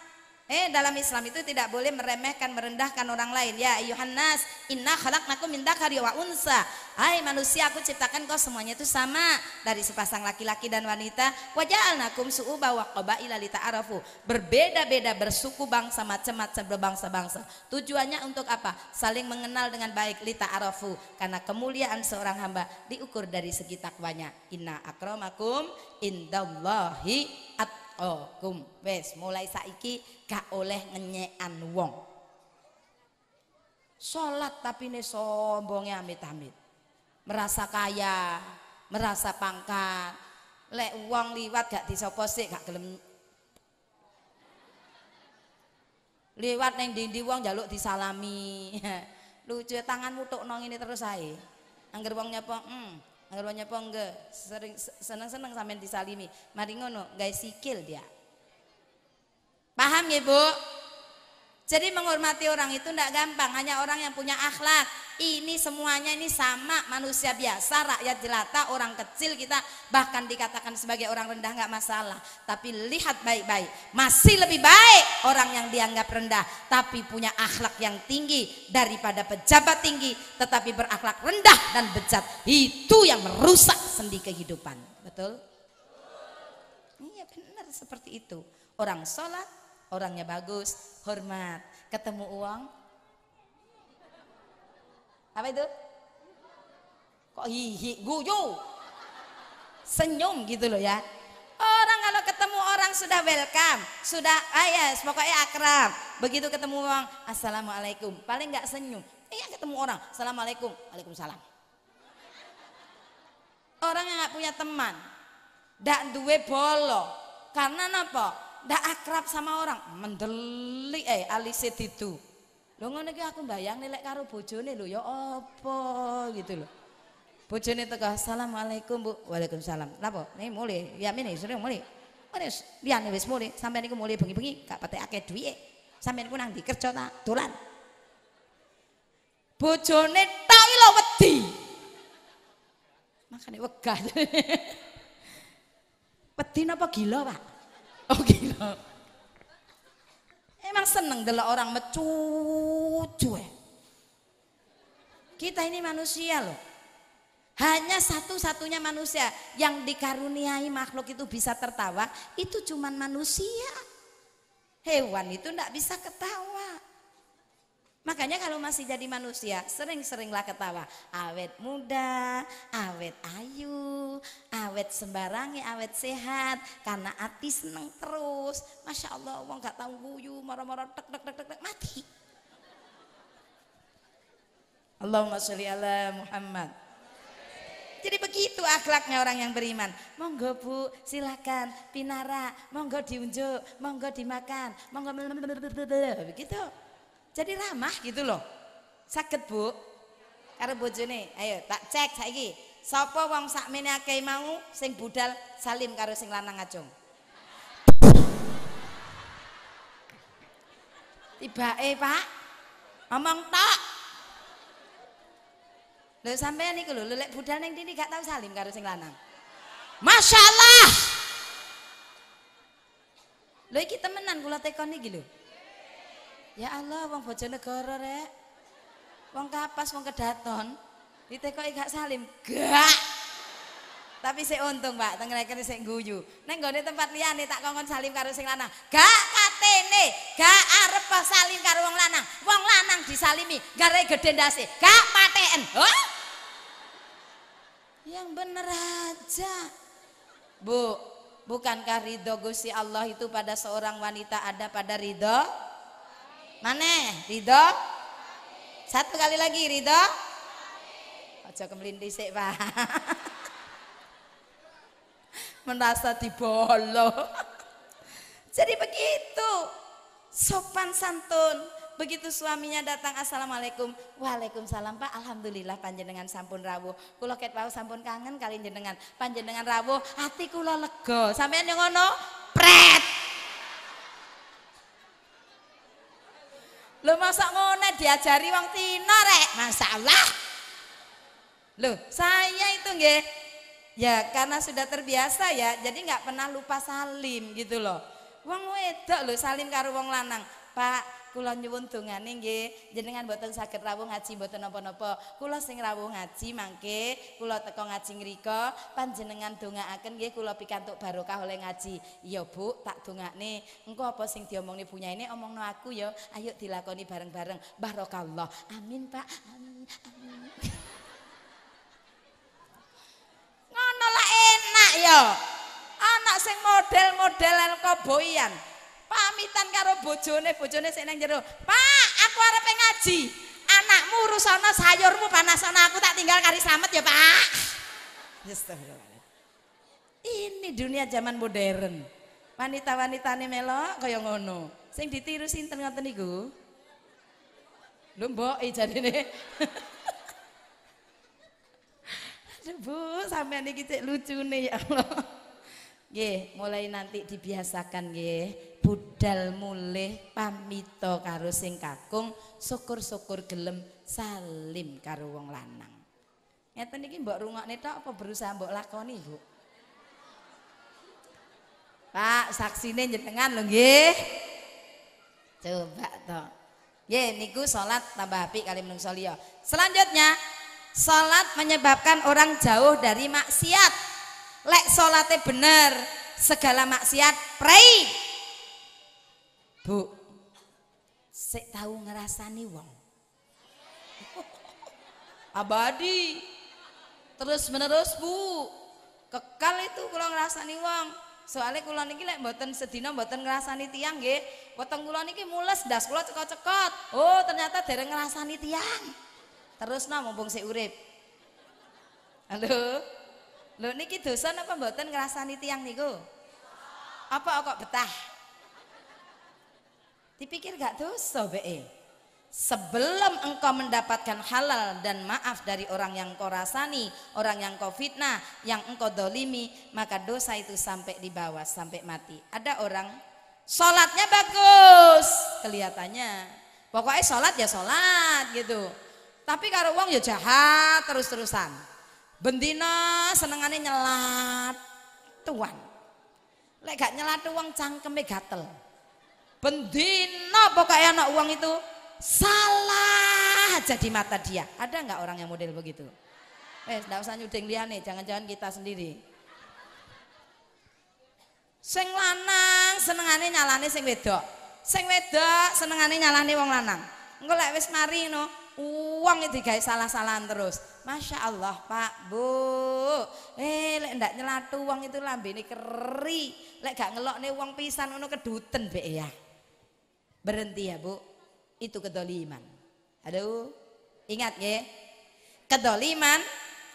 Eh dalam Islam itu tidak boleh meremehkan, merendahkan orang lain. Ya Yohanes, inna khalaqnakum min dzakari wa unsa. Hai manusia, aku ciptakan kau semuanya itu sama dari sepasang laki-laki dan wanita. Wa ja'alnakum su'uba wa qabaila lita'arafu. Berbeda-beda bersuku bangsa macam-macam berbangsa-bangsa. Tujuannya untuk apa? Saling mengenal dengan baik lita'arafu. Karena kemuliaan seorang hamba diukur dari segi takwanya. Inna akramakum indallahi at oh kum wes mulai saiki gak oleh ngenyekan wong salat tapi ne sombongnya amit-amit merasa kaya merasa pangkat lek wong liwat gak disapa sik gak gelem liwat neng dindi wong jaluk disalami lucu tanganmu tok nong ini terus ae angger wong nyapa hmm Angger pongge, sering seneng-seneng sampe disalimi. Mari ngono, gak sikil dia. Paham ya, Bu? Jadi menghormati orang itu tidak gampang, hanya orang yang punya akhlak. Ini semuanya ini sama manusia biasa, rakyat jelata, orang kecil kita bahkan dikatakan sebagai orang rendah nggak masalah. Tapi lihat baik-baik, masih lebih baik orang yang dianggap rendah tapi punya akhlak yang tinggi daripada pejabat tinggi tetapi berakhlak rendah dan bejat. Itu yang merusak sendi kehidupan. Betul? Iya benar seperti itu. Orang sholat orangnya bagus, hormat. Ketemu uang, apa itu? Kok hihi, guyu, senyum gitu loh ya. Orang kalau ketemu orang sudah welcome, sudah ah yes, pokoknya akrab. Begitu ketemu uang, assalamualaikum. Paling nggak senyum. Iya eh, ketemu orang, assalamualaikum, waalaikumsalam. Orang yang nggak punya teman, dak duwe bolo. Karena napa? ndak akrab sama orang mendelik eh alis itu lo ngono gitu aku bayang nilai karo bojone lo ya apa gitu lo bojone kah assalamualaikum bu waalaikumsalam napa nih mulai ya ini sudah mulai dia nih wes mulai sampai niku mulai bengi-bengi gak patekake dhuwit sampai niku nang ndi kerja ta dolan bojone tok lo wedi makane wegah Peti napa gila pak Oh gila. Gitu. Emang seneng delok orang mecucu ya. Eh? Kita ini manusia loh. Hanya satu-satunya manusia yang dikaruniai makhluk itu bisa tertawa, itu cuman manusia. Hewan itu ndak bisa ketawa. Makanya kalau masih jadi manusia, sering-seringlah ketawa. Awet muda, awet ayu, awet sembarangi, awet sehat. Karena hati seneng terus. Masya Allah, wong gak tahu guyu, marah-marah, tek, tek, tek, tek, tek, mati. Allahumma sholli ala Muhammad. Jadi begitu akhlaknya orang yang beriman. Monggo bu, silakan pinara, monggo diunjuk, monggo dimakan, monggo begitu jadi ramah gitu loh sakit bu karo bojone ayo tak cek saiki sapa wong sakmene akeh mau sing budal salim karo sing lanang Tiba eh pak omong tok lho sampean niku lho lelek budal ning dini gak tau salim karo sing lanang Masya Allah Lho iki temenan kula tekon iki lho Ya Allah wong Bojonegoro rek. Wong kapas wong kedaton diteko gak salim. Gak. Tapi saya untung Pak, tengreken saya guyu. Neng gone tempat liyane tak kongkon salim karo sing lanang. Gak katene, gak arep salim karo wong lanang. Wong lanang disalimi, gara gede ndase. Gak paten. Huh? Yang bener aja. Bu, bukankah ridho Gusti Allah itu pada seorang wanita ada pada ridho? Mana? Ridho? Satu kali lagi Ridho? Ojo kemlindi sik, Pak. Merasa dibolo. Jadi begitu. Sopan santun. Begitu suaminya datang assalamualaikum, waalaikumsalam pak, alhamdulillah panjenengan sampun rawuh. Kulo ket wau sampun kangen kali jenengan, panjenengan rawuh, hati kulo lega. Sampai yang ngono, pret. Lo masa ngono diajari wong Cina rek, masalah. Lo saya itu nge, ya karena sudah terbiasa ya, jadi nggak pernah lupa salim gitu loh. Wong wedok lo salim karo wong lanang. Pak, kula nyuwun dongane nggih jenengan boten saged rawuh ngaji boten napa-napa kula sing rawuh ngaji mangke kula teko ngaji ngrika panjenengan dongaaken nggih kula pikantuk barokah oleh ngaji iya Bu tak dongakne engko apa sing diomongne ini omongno aku ya ayo dilakoni bareng-bareng barokallah amin Pak amin amin ngono lah enak ya anak sing model-modelan koboyan pamitan karo bojone bojone sing nang jero Pak aku arep ngaji anakmu rusono sayurmu panasono aku tak tinggal kari selamat ya Pak ya, ini dunia zaman modern wanita wanita nih melo kaya ngono sing ditiru sinten ngoten niku lho mbok janine Aduh Bu, sampean iki lucu nih ya Allah. Nggih, mulai nanti dibiasakan nggih. Budal mulih pamito karo sing kakung, syukur-syukur gelem salim karo wong lanang. Ngeten iki mbok rungokne tok apa berusaha mbok lakoni, Bu? Pak, saksi nih jenengan lho nggih. Coba to. Nggih, niku salat tambah apik kali menungso liya. Selanjutnya, salat menyebabkan orang jauh dari maksiat lek solatnya bener, segala maksiat pray Bu. Sik tahu ngerasani wong. Abadi. Terus menerus, Bu. Kekal itu kalau ngerasani wong. Soalnya kula niki lek mboten sedina mboten ngerasani tiang nggih. Weteng kula niki mules das kula cekot-cekot. Oh, ternyata dereng ngerasani tiang. Terus nama mumpung sik urip. Halo. Lho niki dosa apa mboten ngrasani tiang niku? Apa kok betah? Dipikir gak dosa be. E. Sebelum engkau mendapatkan halal dan maaf dari orang yang kau rasani, orang yang kau fitnah, yang engkau dolimi, maka dosa itu sampai di bawah, sampai mati. Ada orang sholatnya bagus kelihatannya, pokoknya sholat ya sholat gitu. Tapi kalau uang ya jahat terus-terusan. Bendina senengane nyelat tuan. Lek gak nyelat uang cangkeme gatel. Bendina pokoknya anak uang itu salah jadi mata dia. Ada nggak orang yang model begitu? Eh, ndak usah nyuding liane, jangan-jangan kita sendiri. Sing lanang senengane nyalane sing wedok. Sing wedok senengane nyalane wong lanang. Engko lek wis mari no, uang itu guys salah-salahan terus Masya Allah Pak Bu eh lek ndak nyelat uang itu lambi ini keri lek gak ngelok nih uang pisan Uno keduten be ya berhenti ya Bu itu kedoliman aduh ingat ya kedoliman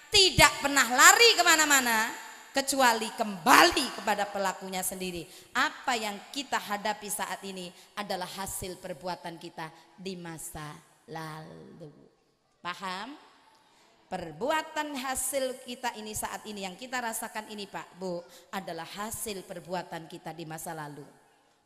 tidak pernah lari kemana-mana kecuali kembali kepada pelakunya sendiri. Apa yang kita hadapi saat ini adalah hasil perbuatan kita di masa lalu. Paham? Perbuatan hasil kita ini saat ini yang kita rasakan ini Pak Bu adalah hasil perbuatan kita di masa lalu.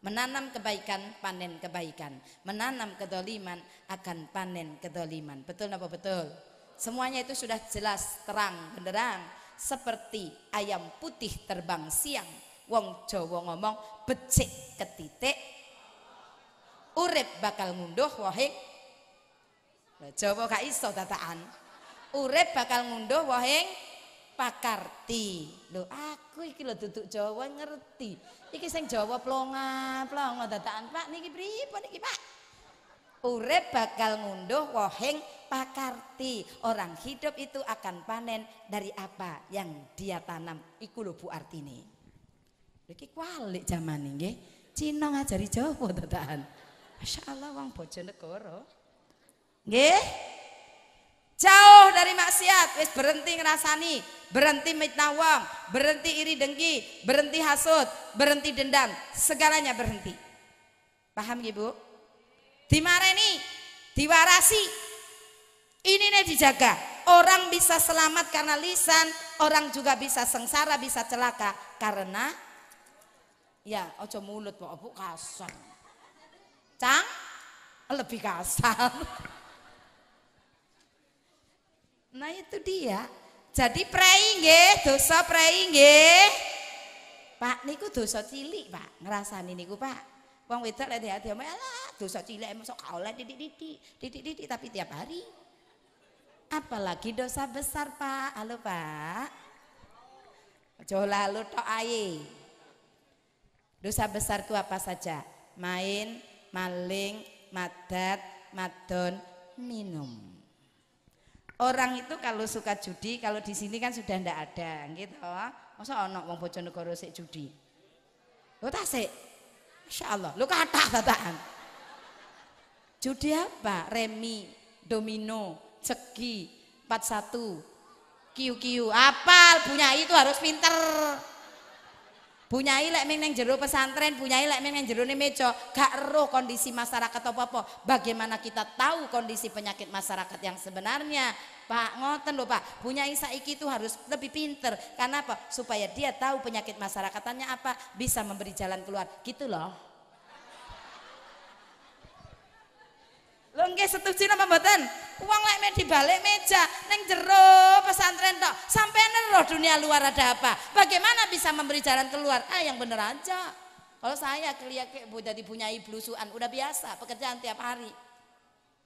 Menanam kebaikan, panen kebaikan. Menanam kedoliman akan panen kedoliman. Betul apa betul? Semuanya itu sudah jelas, terang, benderang. Seperti ayam putih terbang siang. Wong Jawa ngomong becik ketitik. Urip bakal munduh wahing Jawa gak iso tataan. Urip bakal ngunduh waheng pakarti. Lho aku iki lo duduk Jawa ngerti. Iki sing Jawa plonga, plonga tataan Pak niki pripun niki Pak? Urip bakal ngunduh waheng pakarti. Orang hidup itu akan panen dari apa yang dia tanam. Iku lo Bu artine. Iki kualik zaman ini Cina ngajari Jawa tataan. Masya Allah wong negoro Nggih? Jauh dari maksiat, wis berhenti ngerasani, berhenti mitnah wong, berhenti iri dengki, berhenti hasut, berhenti dendam, segalanya berhenti. Paham Ibu? Dimareni, diwarasi. Ini nih dijaga. Orang bisa selamat karena lisan, orang juga bisa sengsara, bisa celaka karena ya ojo mulut bu, bu kasar. Cang lebih kasar. Nah itu dia. Jadi praying dosa praying Pak niku dosa cilik, Pak. Ngrasani niku, Pak. Wong wedok lek dia lah dosa cilik mosok kaulah didik-didik, didik-didik tapi tiap hari. Apalagi dosa besar, Pak. Halo, Pak. Jauh lalu tok ae. Dosa besar itu apa saja? Main, maling, madat, madon, minum orang itu kalau suka judi kalau di sini kan sudah ndak ada gitu masa ono wong Bojonegoro sik judi lo tak sik Masya Allah lo kata tataan judi apa remi domino ceki empat satu, kiu kiu apal punya itu harus pinter punya lek yang neng pesantren, punya lek yang neng nih meco gak roh kondisi masyarakat apa-apa. Bagaimana kita tahu kondisi penyakit masyarakat yang sebenarnya? Pak, ngoten lho Pak, punya iki itu harus lebih pinter. Karena apa? Supaya dia tahu penyakit masyarakatannya apa, bisa memberi jalan keluar. Gitu loh. lo nggih setuju napa mboten? Uang lek me dibalik meja, neng jero pesantren tok. Sampean neroh dunia luar ada apa? Bagaimana bisa memberi jalan keluar? Ah yang bener aja. Kalau saya kelihatan kayak jadi punya ibu udah biasa pekerjaan tiap hari.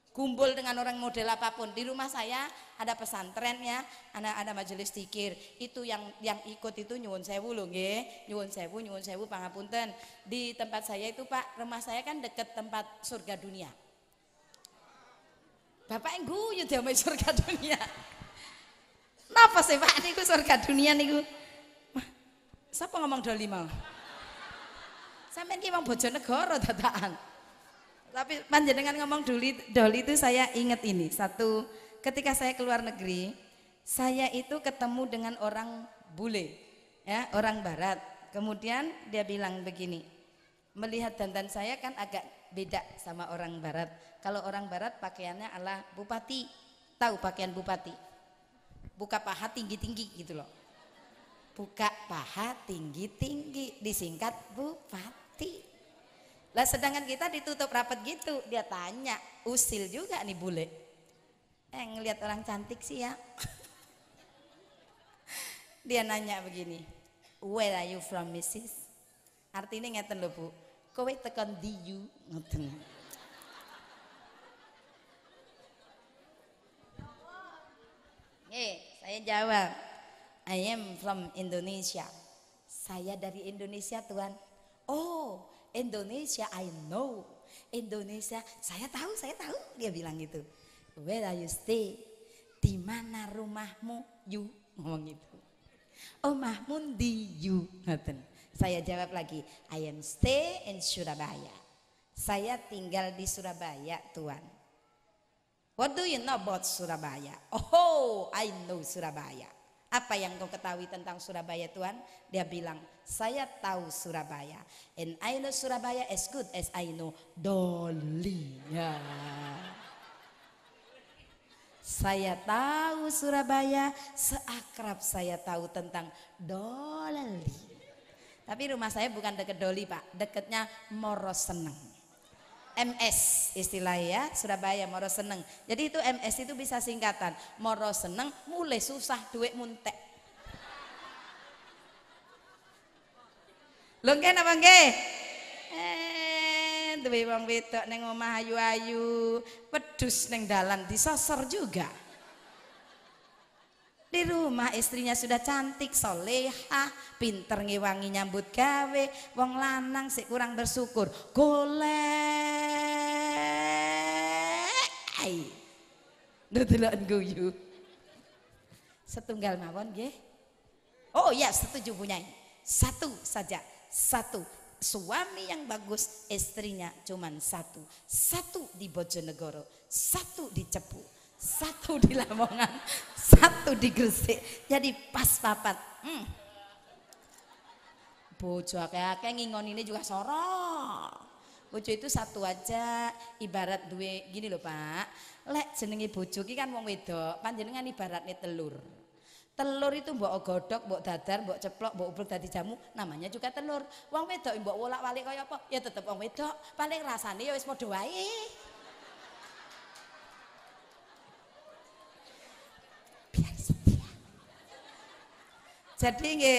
Kumpul dengan orang model apapun. Di rumah saya ada pesantren ya, ada, ada majelis tikir. Itu yang yang ikut itu nyuwun sewu loh nggih, nyuwun sewu, nyuwun sewu pangapunten. Di tempat saya itu Pak, rumah saya kan deket tempat surga dunia Bapak guyu ya, mau surga dunia. Napa sih Pak gue surga dunia niku? Siapa ngomong doli mau? Sampeyan ki bojo negoro tataan. Tapi dengan ngomong doli doli itu saya ingat ini. Satu, ketika saya keluar negeri, saya itu ketemu dengan orang bule, ya, orang barat. Kemudian dia bilang begini, melihat dandan saya kan agak beda sama orang barat kalau orang barat pakaiannya ala bupati. Tahu pakaian bupati? Buka paha tinggi-tinggi gitu loh. Buka paha tinggi-tinggi disingkat bupati. Lah sedangkan kita ditutup rapat gitu, dia tanya, usil juga nih bule. Eh ngelihat orang cantik sih ya. dia nanya begini, where are you from Mrs? Artinya ngeten loh bu, kowe tekan di you ngeten. Eh, saya jawab. I am from Indonesia. Saya dari Indonesia, Tuhan. Oh, Indonesia I know. Indonesia, saya tahu, saya tahu, dia bilang gitu. Where are you stay? Di mana rumahmu? You ngomong gitu. Oh, Mahmud di you ngoten. Saya jawab lagi, I am stay in Surabaya. Saya tinggal di Surabaya, Tuhan. What do you know about Surabaya? Oh, I know Surabaya. Apa yang kau ketahui tentang Surabaya Tuhan? Dia bilang, saya tahu Surabaya. And I know Surabaya as good as I know Dolly. Ya. Saya tahu Surabaya, seakrab saya tahu tentang Dolly. Tapi rumah saya bukan deket Dolly pak, deketnya Moro Seneng. MS istilah ya Surabaya moro seneng jadi itu MS itu bisa singkatan moro seneng mulai susah duit muntek lho nggih enggak? eh duwe wong wedok neng omah ayu-ayu pedus neng dalan disasar juga di rumah istrinya sudah cantik, soleha, pinter ngewangi nyambut gawe, wong lanang sih kurang bersyukur, golek. Ai. Ndedelokan guyu. Setunggal mawon ye, Oh iya, setuju punya, Satu saja, satu suami yang bagus, istrinya cuman satu. Satu di Bojonegoro, satu di Cepu satu di Lamongan, satu di Gresik. Jadi pas papat. Hmm. Bojo kayak ngingon ini juga sorok. Bojo itu satu aja ibarat duwe gini loh Pak. Lek jenenge bojo ini kan wong wedok, panjenengan ibaratnya telur. Telur itu mbok godok, mbok dadar, mbok ceplok, mbok ubruk dadi jamu, namanya juga telur. Wong wedok mbok wolak-walik kaya apa? Ya tetep wong wedok, paling rasane ya wis padha wae. Jadi nge,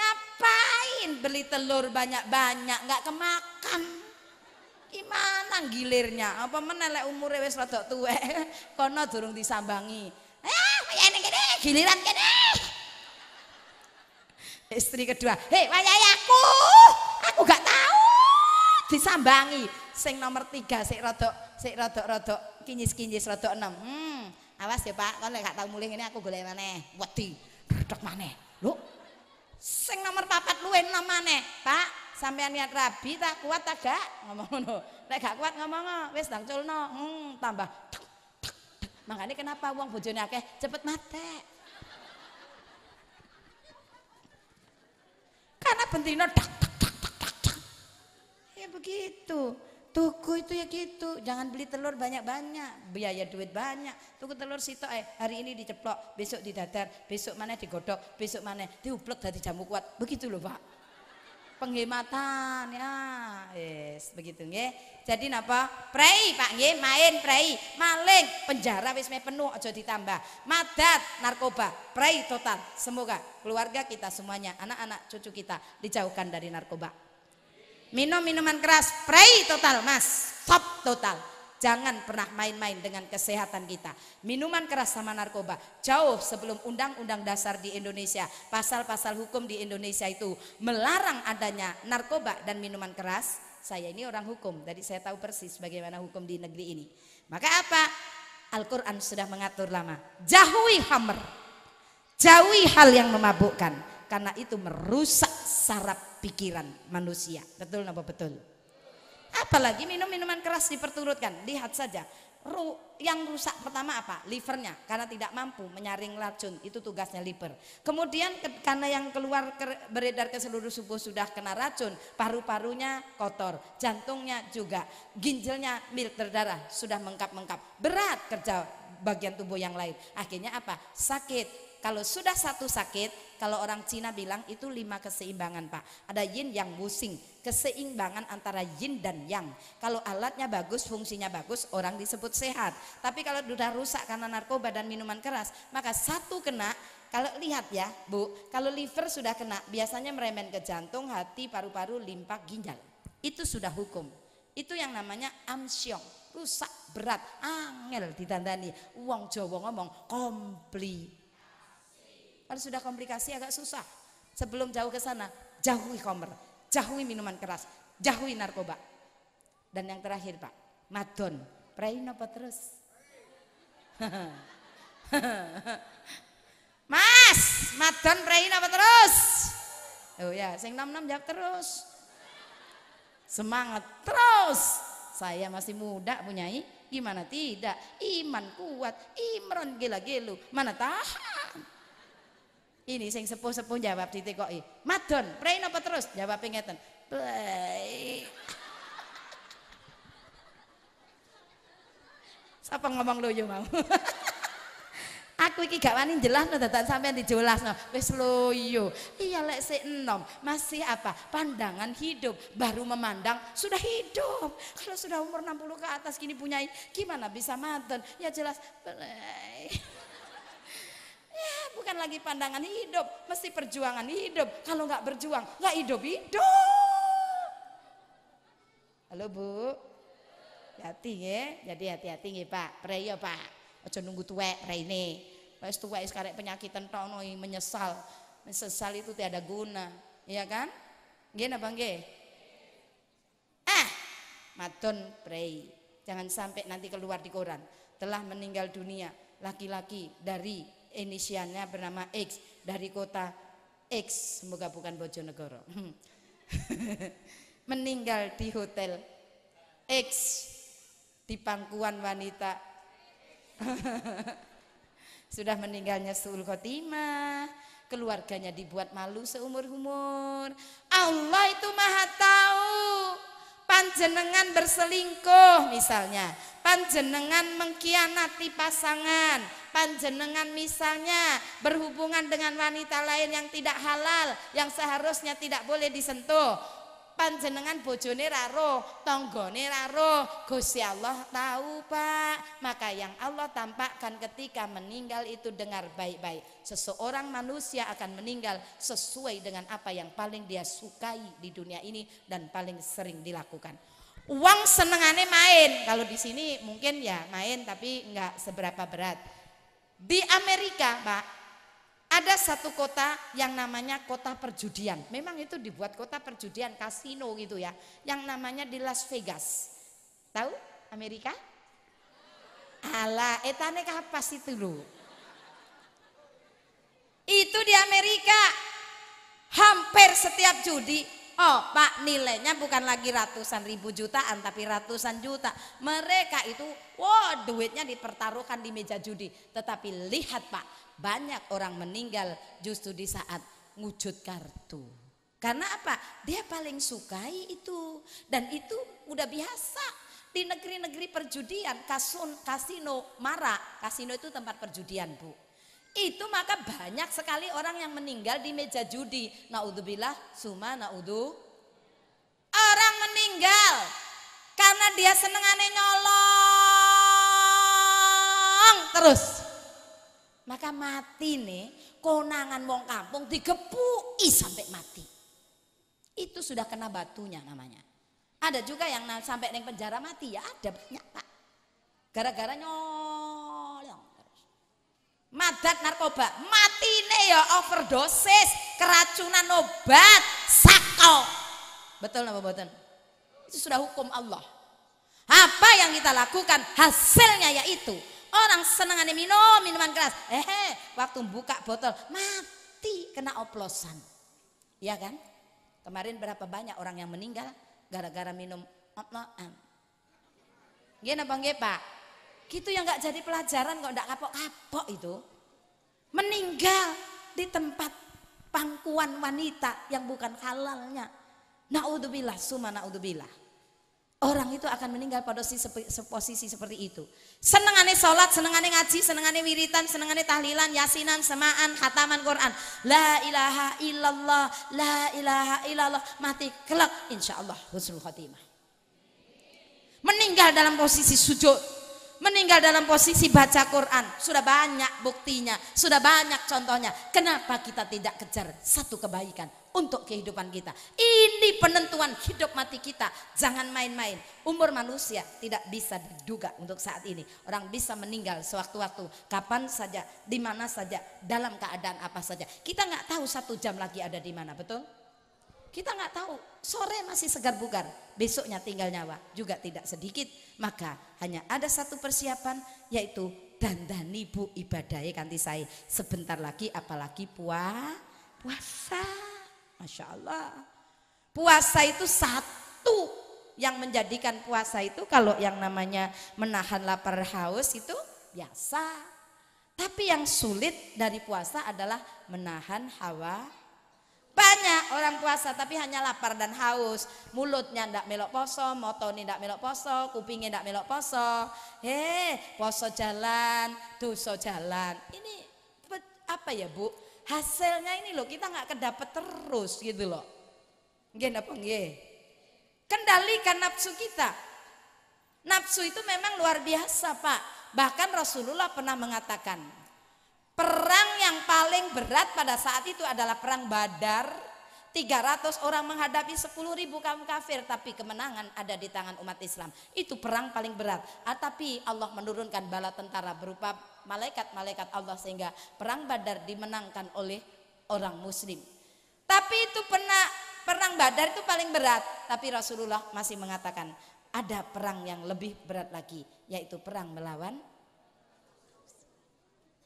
ngapain beli telur banyak-banyak nggak kemakan? Gimana gilirnya? Apa menelek umurnya wes rotok tua, kono durung disambangi. Eh, ini gini giliran kene. Istri kedua, "Hei, wayahe aku. Aku gak tahu." Disambangi. Seng nomor tiga sik rotok, sik rotok rotok, kinyis-kinyis rotok enam. Hmm, awas ya Pak, kalau gak tahu mulai ini aku gulai mana? Wati, rotok mana? Loh, sing nomor papat luwe enom maneh. Pak, sampean niat rabi tak kuat tak gak? Ngomong ngono. Nek gak kuat ngomong oh, wis dang culno. Hmm, tambah. Tuk, tuk, tuk. Makanya kenapa uang bojone akeh cepet matek. Karena bentino tak tak tak tak tak. Ya begitu. Tuku itu ya gitu, jangan beli telur banyak-banyak, biaya duit banyak. Tuku telur situ eh hari ini diceplok, besok didadar, besok mana digodok, besok mana diuplek dari jamu kuat. Begitu loh, Pak. Penghematan ya. Yes, begitu Jadi napa? Prei, Pak nggih, main prei. Maling, penjara wis penuh aja ditambah. Madat, narkoba, prei total. Semoga keluarga kita semuanya, anak-anak cucu kita dijauhkan dari narkoba. Minum minuman keras, pray total mas, stop total. Jangan pernah main-main dengan kesehatan kita. Minuman keras sama narkoba jauh sebelum undang-undang dasar di Indonesia, pasal-pasal hukum di Indonesia itu melarang adanya narkoba dan minuman keras. Saya ini orang hukum, jadi saya tahu persis bagaimana hukum di negeri ini. Maka apa? Al-Quran sudah mengatur lama. Jauhi hammer, jauhi hal yang memabukkan karena itu merusak saraf pikiran manusia. Betul apa betul? Apalagi minum minuman keras diperturutkan. Lihat saja, Ru, yang rusak pertama apa? Livernya, karena tidak mampu menyaring racun, itu tugasnya liver. Kemudian karena yang keluar ke, beredar ke seluruh tubuh sudah kena racun, paru-parunya kotor, jantungnya juga, ginjalnya milik terdarah, sudah mengkap-mengkap. Berat kerja bagian tubuh yang lain. Akhirnya apa? Sakit, kalau sudah satu sakit, kalau orang Cina bilang itu lima keseimbangan Pak. Ada yin yang musing, keseimbangan antara yin dan yang. Kalau alatnya bagus, fungsinya bagus, orang disebut sehat. Tapi kalau sudah rusak karena narkoba dan minuman keras, maka satu kena, kalau lihat ya Bu, kalau liver sudah kena, biasanya meremen ke jantung, hati, paru-paru, limpa, ginjal. Itu sudah hukum. Itu yang namanya amsyong rusak berat angel ditandani uang Jawa ngomong komplit. Kalau sudah komplikasi agak susah. Sebelum jauh ke sana, jauhi komer, jauhi minuman keras, jauhi narkoba. Dan yang terakhir Pak, madon. prayin apa terus? Mas, madon prayin apa terus? Oh ya, sing nom-nom jawab terus. Semangat terus. Saya masih muda punyai, gimana tidak? Iman kuat, imron gila gelu, mana tahan. Ini sing sepuh-sepuh jawab titik kok i Madon, prein apa terus? Jawab ngeten. Baik. Siapa ngomong loyo mau? aku iki gak wani jelas no sampai sampean dijelas no wes loyo iya lek si enom masih apa pandangan hidup baru memandang sudah hidup kalau sudah umur 60 ke atas kini punya gimana bisa maten ya jelas play. Ya, bukan lagi pandangan hidup, mesti perjuangan hidup. Kalau nggak berjuang, nggak hidup-hidup. Halo Bu, hati ya, jadi hati-hati nih Pak, preyo ya, Pak. Ojo nunggu tua, rene. Wis tua wis sekarang penyakitan tono menyesal. Menyesal itu tiada guna, iya kan? Gini Bang G? Ah, Maton pray. Jangan sampai nanti keluar di koran. Telah meninggal dunia laki-laki dari inisialnya bernama X dari kota X semoga bukan Bojonegoro meninggal di hotel X di pangkuan wanita sudah meninggalnya suul khotimah keluarganya dibuat malu seumur umur Allah itu maha tahu panjenengan berselingkuh misalnya, panjenengan mengkhianati pasangan, panjenengan misalnya berhubungan dengan wanita lain yang tidak halal, yang seharusnya tidak boleh disentuh, panjenengan bojone raro, tonggone raro, Gusti Allah tahu, Pak. Maka yang Allah tampakkan ketika meninggal itu dengar baik-baik. Seseorang manusia akan meninggal sesuai dengan apa yang paling dia sukai di dunia ini dan paling sering dilakukan. Uang senengane main. Kalau di sini mungkin ya main tapi nggak seberapa berat. Di Amerika, Pak, ada satu kota yang namanya kota perjudian. Memang itu dibuat kota perjudian, kasino gitu ya. Yang namanya di Las Vegas. Tahu Amerika? Ala, etane sih itu loh. Itu di Amerika. Hampir setiap judi Oh pak nilainya bukan lagi ratusan ribu jutaan tapi ratusan juta. Mereka itu wow duitnya dipertaruhkan di meja judi. Tetapi lihat pak banyak orang meninggal justru di saat wujud kartu. Karena apa? Dia paling sukai itu dan itu udah biasa di negeri-negeri perjudian kasun, kasino marak kasino itu tempat perjudian bu itu maka banyak sekali orang yang meninggal di meja judi. Naudzubillah, suma naudu. Orang meninggal karena dia senengane nyolong terus. Maka mati nih, konangan wong kampung digepui sampai mati. Itu sudah kena batunya namanya. Ada juga yang sampai neng penjara mati ya ada banyak pak. Gara-gara nyolong madat narkoba mati nih ya overdosis keracunan obat sako betul apa betul itu sudah hukum Allah apa yang kita lakukan hasilnya yaitu orang senengannya minum minuman keras eh waktu buka botol mati kena oplosan ya kan kemarin berapa banyak orang yang meninggal gara-gara minum oplosan Gini apa nggih Pak? Gitu yang nggak jadi pelajaran kok nggak kapok-kapok itu. Meninggal di tempat pangkuan wanita yang bukan halalnya. Naudzubillah, suma naudzubillah. Orang itu akan meninggal pada posisi seperti itu. Senengane sholat, senengane ngaji, senengane wiritan, senengane tahlilan, yasinan, semaan, khataman Quran. La ilaha illallah, la ilaha illallah. Mati kelak, insyaallah husnul khotimah. Meninggal dalam posisi sujud, meninggal dalam posisi baca Quran. Sudah banyak buktinya, sudah banyak contohnya. Kenapa kita tidak kejar satu kebaikan untuk kehidupan kita? Ini penentuan hidup mati kita. Jangan main-main. Umur manusia tidak bisa diduga untuk saat ini. Orang bisa meninggal sewaktu-waktu, kapan saja, di mana saja, dalam keadaan apa saja. Kita nggak tahu satu jam lagi ada di mana, betul? Kita nggak tahu, sore masih segar bugar, besoknya tinggal nyawa juga tidak sedikit. Maka hanya ada satu persiapan yaitu dandani bu ibadah ya kanti saya sebentar lagi apalagi puas puasa. Masya Allah. Puasa itu satu yang menjadikan puasa itu kalau yang namanya menahan lapar haus itu biasa. Tapi yang sulit dari puasa adalah menahan hawa banyak orang puasa tapi hanya lapar dan haus. Mulutnya ndak melok poso, motone ndak melok poso, kupingnya ndak melok poso. Heh, poso jalan, dosa jalan. Ini apa ya bu? Hasilnya ini loh kita nggak kedapet terus gitu loh. Nggih napa nggih? Kendalikan nafsu kita. Nafsu itu memang luar biasa pak. Bahkan Rasulullah pernah mengatakan, Perang yang paling berat pada saat itu adalah perang Badar. 300 orang menghadapi 10 ribu kaum kafir tapi kemenangan ada di tangan umat Islam. Itu perang paling berat. Ah, tapi Allah menurunkan bala tentara berupa malaikat-malaikat Allah sehingga perang Badar dimenangkan oleh orang muslim. Tapi itu pernah perang Badar itu paling berat, tapi Rasulullah masih mengatakan ada perang yang lebih berat lagi yaitu perang melawan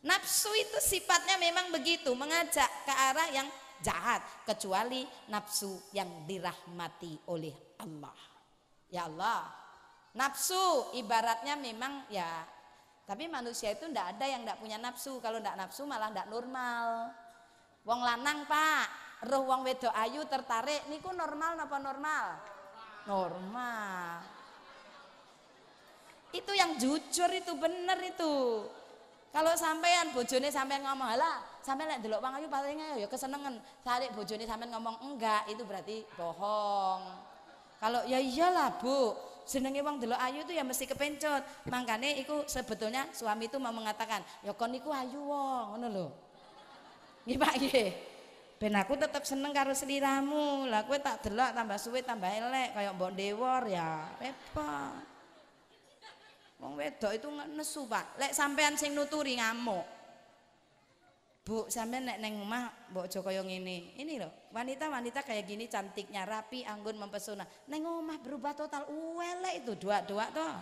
Nafsu itu sifatnya memang begitu, mengajak ke arah yang jahat, kecuali nafsu yang dirahmati oleh Allah. Ya Allah, nafsu ibaratnya memang ya, tapi manusia itu ndak ada yang ndak punya nafsu. Kalau ndak nafsu malah ndak normal. Wong lanang pak, roh wong wedo ayu tertarik, niku normal apa normal? Normal. Itu yang jujur itu benar itu. Kalau sampean bojone sampean ngomong halah, sampean lek delok wong ayu palingan ya kesenengan. Salik bojone sampean ngomong enggak, itu berarti bohong. Kalau ya iyalah, Bu. senengnya wong delok ayu itu ya mesti kepencut. Mangkane, iku sebetulnya suami itu mau mengatakan, ya kon iku ayu wong, ngono lho. Nggih Pak nggih. Ben aku tetep seneng karo seliramu. Lah kowe tak delok tambah suwe tambah elek kayak mbok dewor ya. Repot. Wong wedok itu nesu, Pak. Lek sampean sing nuturi ngamuk. Bu, sampean nek neng rumah mbok aja kaya ngene. Ini loh, wanita-wanita kayak gini cantiknya, rapi, anggun, mempesona. Neng omah berubah total. uwele itu dua-dua toh.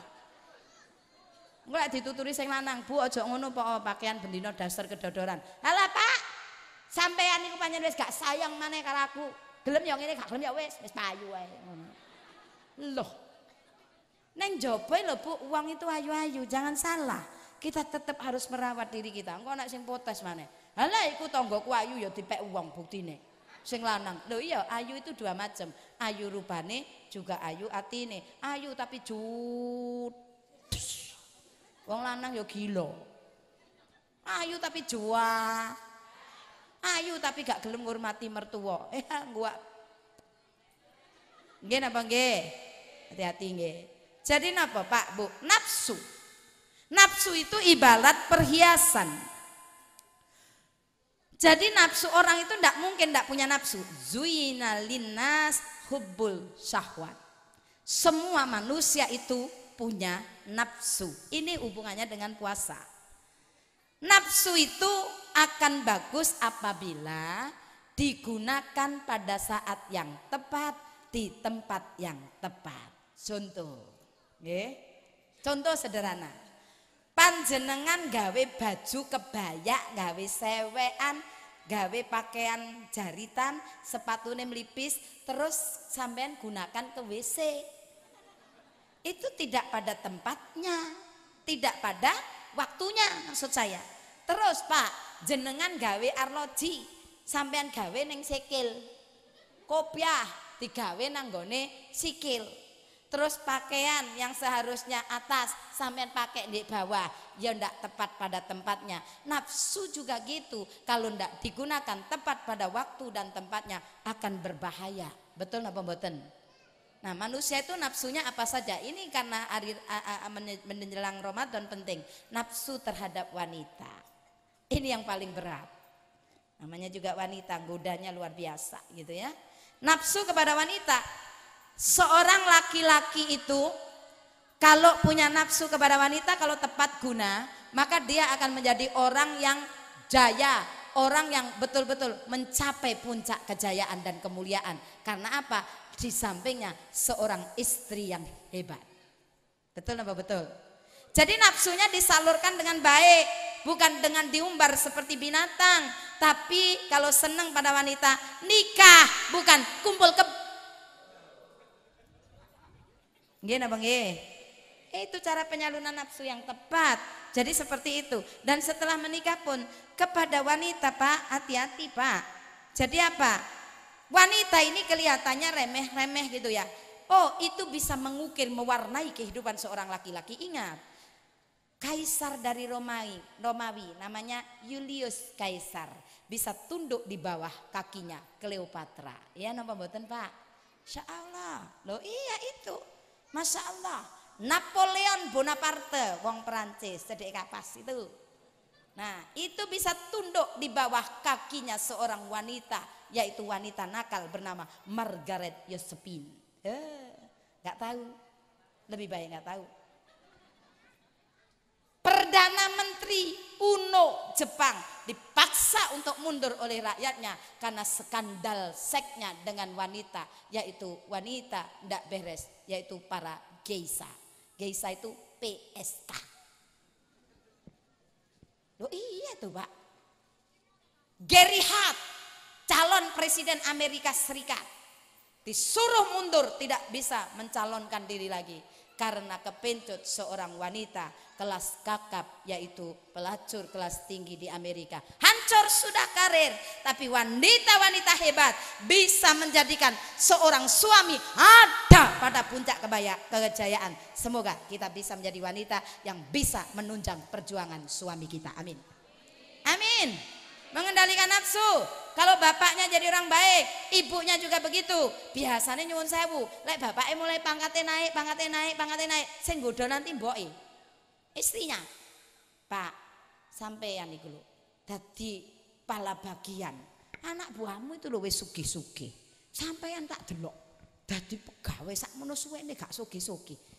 Enggak dituturi sing lanang, Bu, aja ngono po oh, pakaian bendino dasar kedodoran. Halo Pak. Sampean iku panjang wis gak sayang maneh karo aku. Gelem yang ngene, gak gelem ya wis, wis payu ae Loh, Neng jopo lho bu, uang itu ayu-ayu, jangan salah. Kita tetap harus merawat diri kita. Engkau nak sing potes mana? Halah iku ku ayu ya dipek uang bukti nih. Sing lanang, lho iya ayu itu dua macam. Ayu rubane juga ayu ati atine. Ayu tapi jut. Wong lanang ya gila. Ayu tapi jua. Ayu tapi gak gelem ngurmati mertua. Eh gua. Nggih napa nggih? Hati-hati nggih. Jadi napa Pak Bu? Nafsu. Nafsu itu ibarat perhiasan. Jadi nafsu orang itu tidak mungkin tidak punya nafsu. Zuina linnas hubbul syahwat. Semua manusia itu punya nafsu. Ini hubungannya dengan puasa. Nafsu itu akan bagus apabila digunakan pada saat yang tepat di tempat yang tepat. Contoh Nggih. Contoh sederhana. Panjenengan gawe baju kebaya, gawe sewean, gawe pakaian jaritan, sepatune melipis, terus sampean gunakan ke WC. Itu tidak pada tempatnya, tidak pada waktunya maksud saya. Terus Pak, jenengan gawe arloji, sampean gawe neng sikil. Kopiah digawe nanggone sikil terus pakaian yang seharusnya atas sampean pakai di bawah ya ndak tepat pada tempatnya nafsu juga gitu kalau ndak digunakan tepat pada waktu dan tempatnya akan berbahaya betul nggak mboten Nah manusia itu nafsunya apa saja Ini karena menjelang Ramadan penting Nafsu terhadap wanita Ini yang paling berat Namanya juga wanita Godanya luar biasa gitu ya Nafsu kepada wanita seorang laki-laki itu kalau punya nafsu kepada wanita kalau tepat guna maka dia akan menjadi orang yang jaya orang yang betul-betul mencapai puncak kejayaan dan kemuliaan karena apa di sampingnya seorang istri yang hebat betul apa betul jadi nafsunya disalurkan dengan baik, bukan dengan diumbar seperti binatang. Tapi kalau senang pada wanita, nikah bukan kumpul ke Nggih napa nggih? Eh, itu cara penyaluran nafsu yang tepat. Jadi seperti itu. Dan setelah menikah pun kepada wanita, Pak, hati-hati, Pak. Jadi apa? Wanita ini kelihatannya remeh-remeh gitu ya. Oh, itu bisa mengukir, mewarnai kehidupan seorang laki-laki. Ingat, kaisar dari Romawi, Romawi namanya Julius Kaisar bisa tunduk di bawah kakinya Cleopatra. Ya nama buatan Pak? Insya Allah. Loh iya itu. Masya Allah. Napoleon Bonaparte, wong Perancis, sedek kapas itu. Nah, itu bisa tunduk di bawah kakinya seorang wanita, yaitu wanita nakal bernama Margaret Josephine. Eh, gak tahu, lebih baik gak tahu. Perdana Menteri Uno Jepang dipaksa untuk mundur oleh rakyatnya karena skandal seksnya dengan wanita yaitu wanita tidak beres yaitu para geisa. Geisa itu PSK. Loh iya tuh Pak. Gary Hart calon presiden Amerika Serikat disuruh mundur tidak bisa mencalonkan diri lagi karena kepencut seorang wanita kelas kakap yaitu pelacur kelas tinggi di Amerika. Hancur sudah karir, tapi wanita-wanita hebat bisa menjadikan seorang suami ada pada puncak kebaya, kejayaan. Semoga kita bisa menjadi wanita yang bisa menunjang perjuangan suami kita. Amin. Amin. Mengendalikan nafsu. Kalau bapaknya jadi orang baik, ibunya juga begitu. Biasanya nyuwun sewu, lek bapaknya mulai pangkatnya naik, pangkatnya naik, pangkatnya naik, sing nanti boi istrinya Pak sampean iku lho dadi pala bagian anak buahmu itu lho wis sugi. Sampai yang tak delok dadi pegawai sak mono suwene gak sugi.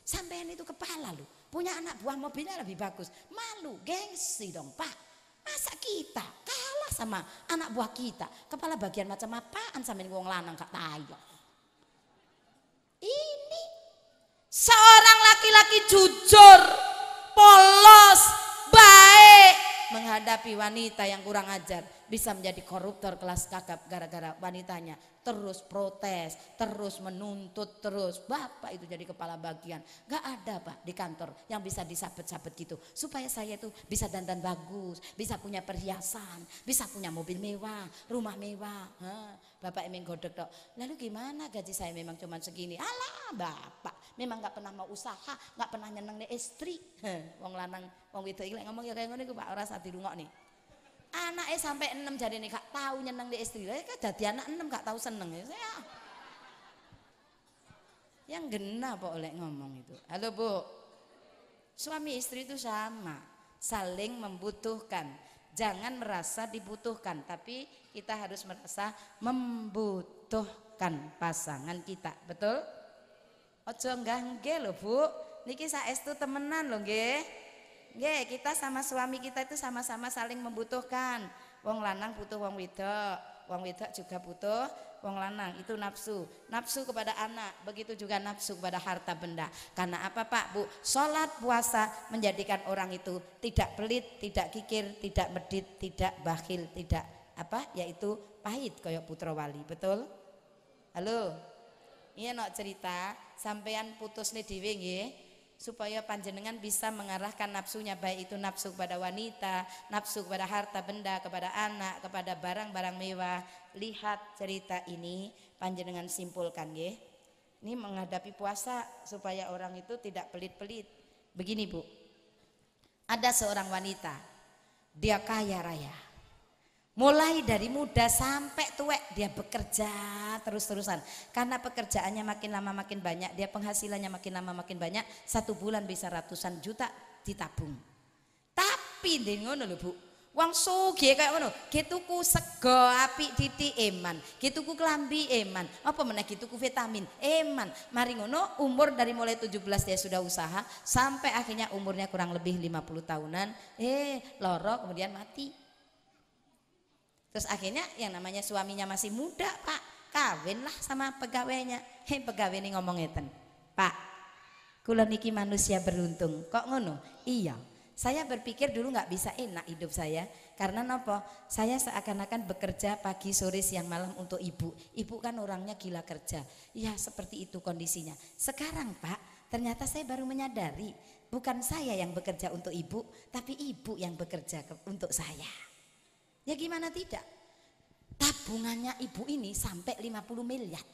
Sampai yang itu kepala lho punya anak buah mobilnya lebih bagus malu gengsi dong Pak masa kita kalah sama anak buah kita kepala bagian macam apaan sampean wong lanang kak tayo ya? ini seorang laki-laki jujur polos, baik menghadapi wanita yang kurang ajar bisa menjadi koruptor kelas kakap gara-gara wanitanya terus protes, terus menuntut, terus bapak itu jadi kepala bagian. Gak ada pak di kantor yang bisa disabet-sabet gitu supaya saya itu bisa dandan bagus, bisa punya perhiasan, bisa punya mobil mewah, rumah mewah. Ha, bapak emang godek dok. Lalu gimana gaji saya memang cuma segini? Alah bapak memang gak pernah mau usaha, gak pernah nyeneng nih istri. Ha, wong lanang, wong itu ngomong ya kayak gini pak orang saat dirungok nih. Anak anaknya sampai enam jadi nih kak tahu nyeneng di istri lah kan jadi anak enam kak tahu seneng ya saya yang gena pak oleh ngomong itu halo bu suami istri itu sama saling membutuhkan jangan merasa dibutuhkan tapi kita harus merasa membutuhkan pasangan kita betul ojo nggak ge lo bu niki saya itu temenan lo ge. Nggih, kita sama suami kita itu sama-sama saling membutuhkan. Wong lanang butuh wong wedok, wong wedok juga butuh wong lanang itu nafsu nafsu kepada anak begitu juga nafsu kepada harta benda karena apa pak bu sholat puasa menjadikan orang itu tidak pelit tidak kikir tidak medit tidak bakhil tidak apa yaitu pahit koyok putra wali betul halo iya nak cerita sampean putus nih diwing ya supaya panjenengan bisa mengarahkan nafsunya baik itu nafsu kepada wanita, nafsu kepada harta benda, kepada anak, kepada barang-barang mewah. Lihat cerita ini panjenengan simpulkan ya. Ini menghadapi puasa supaya orang itu tidak pelit-pelit. Begini Bu. Ada seorang wanita, dia kaya raya. Mulai dari muda sampai tua dia bekerja terus-terusan. Karena pekerjaannya makin lama makin banyak, dia penghasilannya makin lama makin banyak, satu bulan bisa ratusan juta ditabung. Tapi ngono lho Bu, Uang sugi kayak ngono, Gituku tuku sego api titi eman, gituku kelambi eman, apa mana gituku vitamin eman. Mari ngono umur dari mulai 17 dia sudah usaha sampai akhirnya umurnya kurang lebih 50 tahunan, eh lorok kemudian mati. Terus akhirnya yang namanya suaminya masih muda pak, kawinlah sama pegawainya. Hei pegawai ini ngomong eten. pak, kula niki manusia beruntung. Kok ngono? Iya, saya berpikir dulu nggak bisa enak hidup saya karena nopo saya seakan-akan bekerja pagi sore siang malam untuk ibu ibu kan orangnya gila kerja ya seperti itu kondisinya sekarang pak ternyata saya baru menyadari bukan saya yang bekerja untuk ibu tapi ibu yang bekerja untuk saya Ya gimana tidak? Tabungannya ibu ini sampai 50 miliar.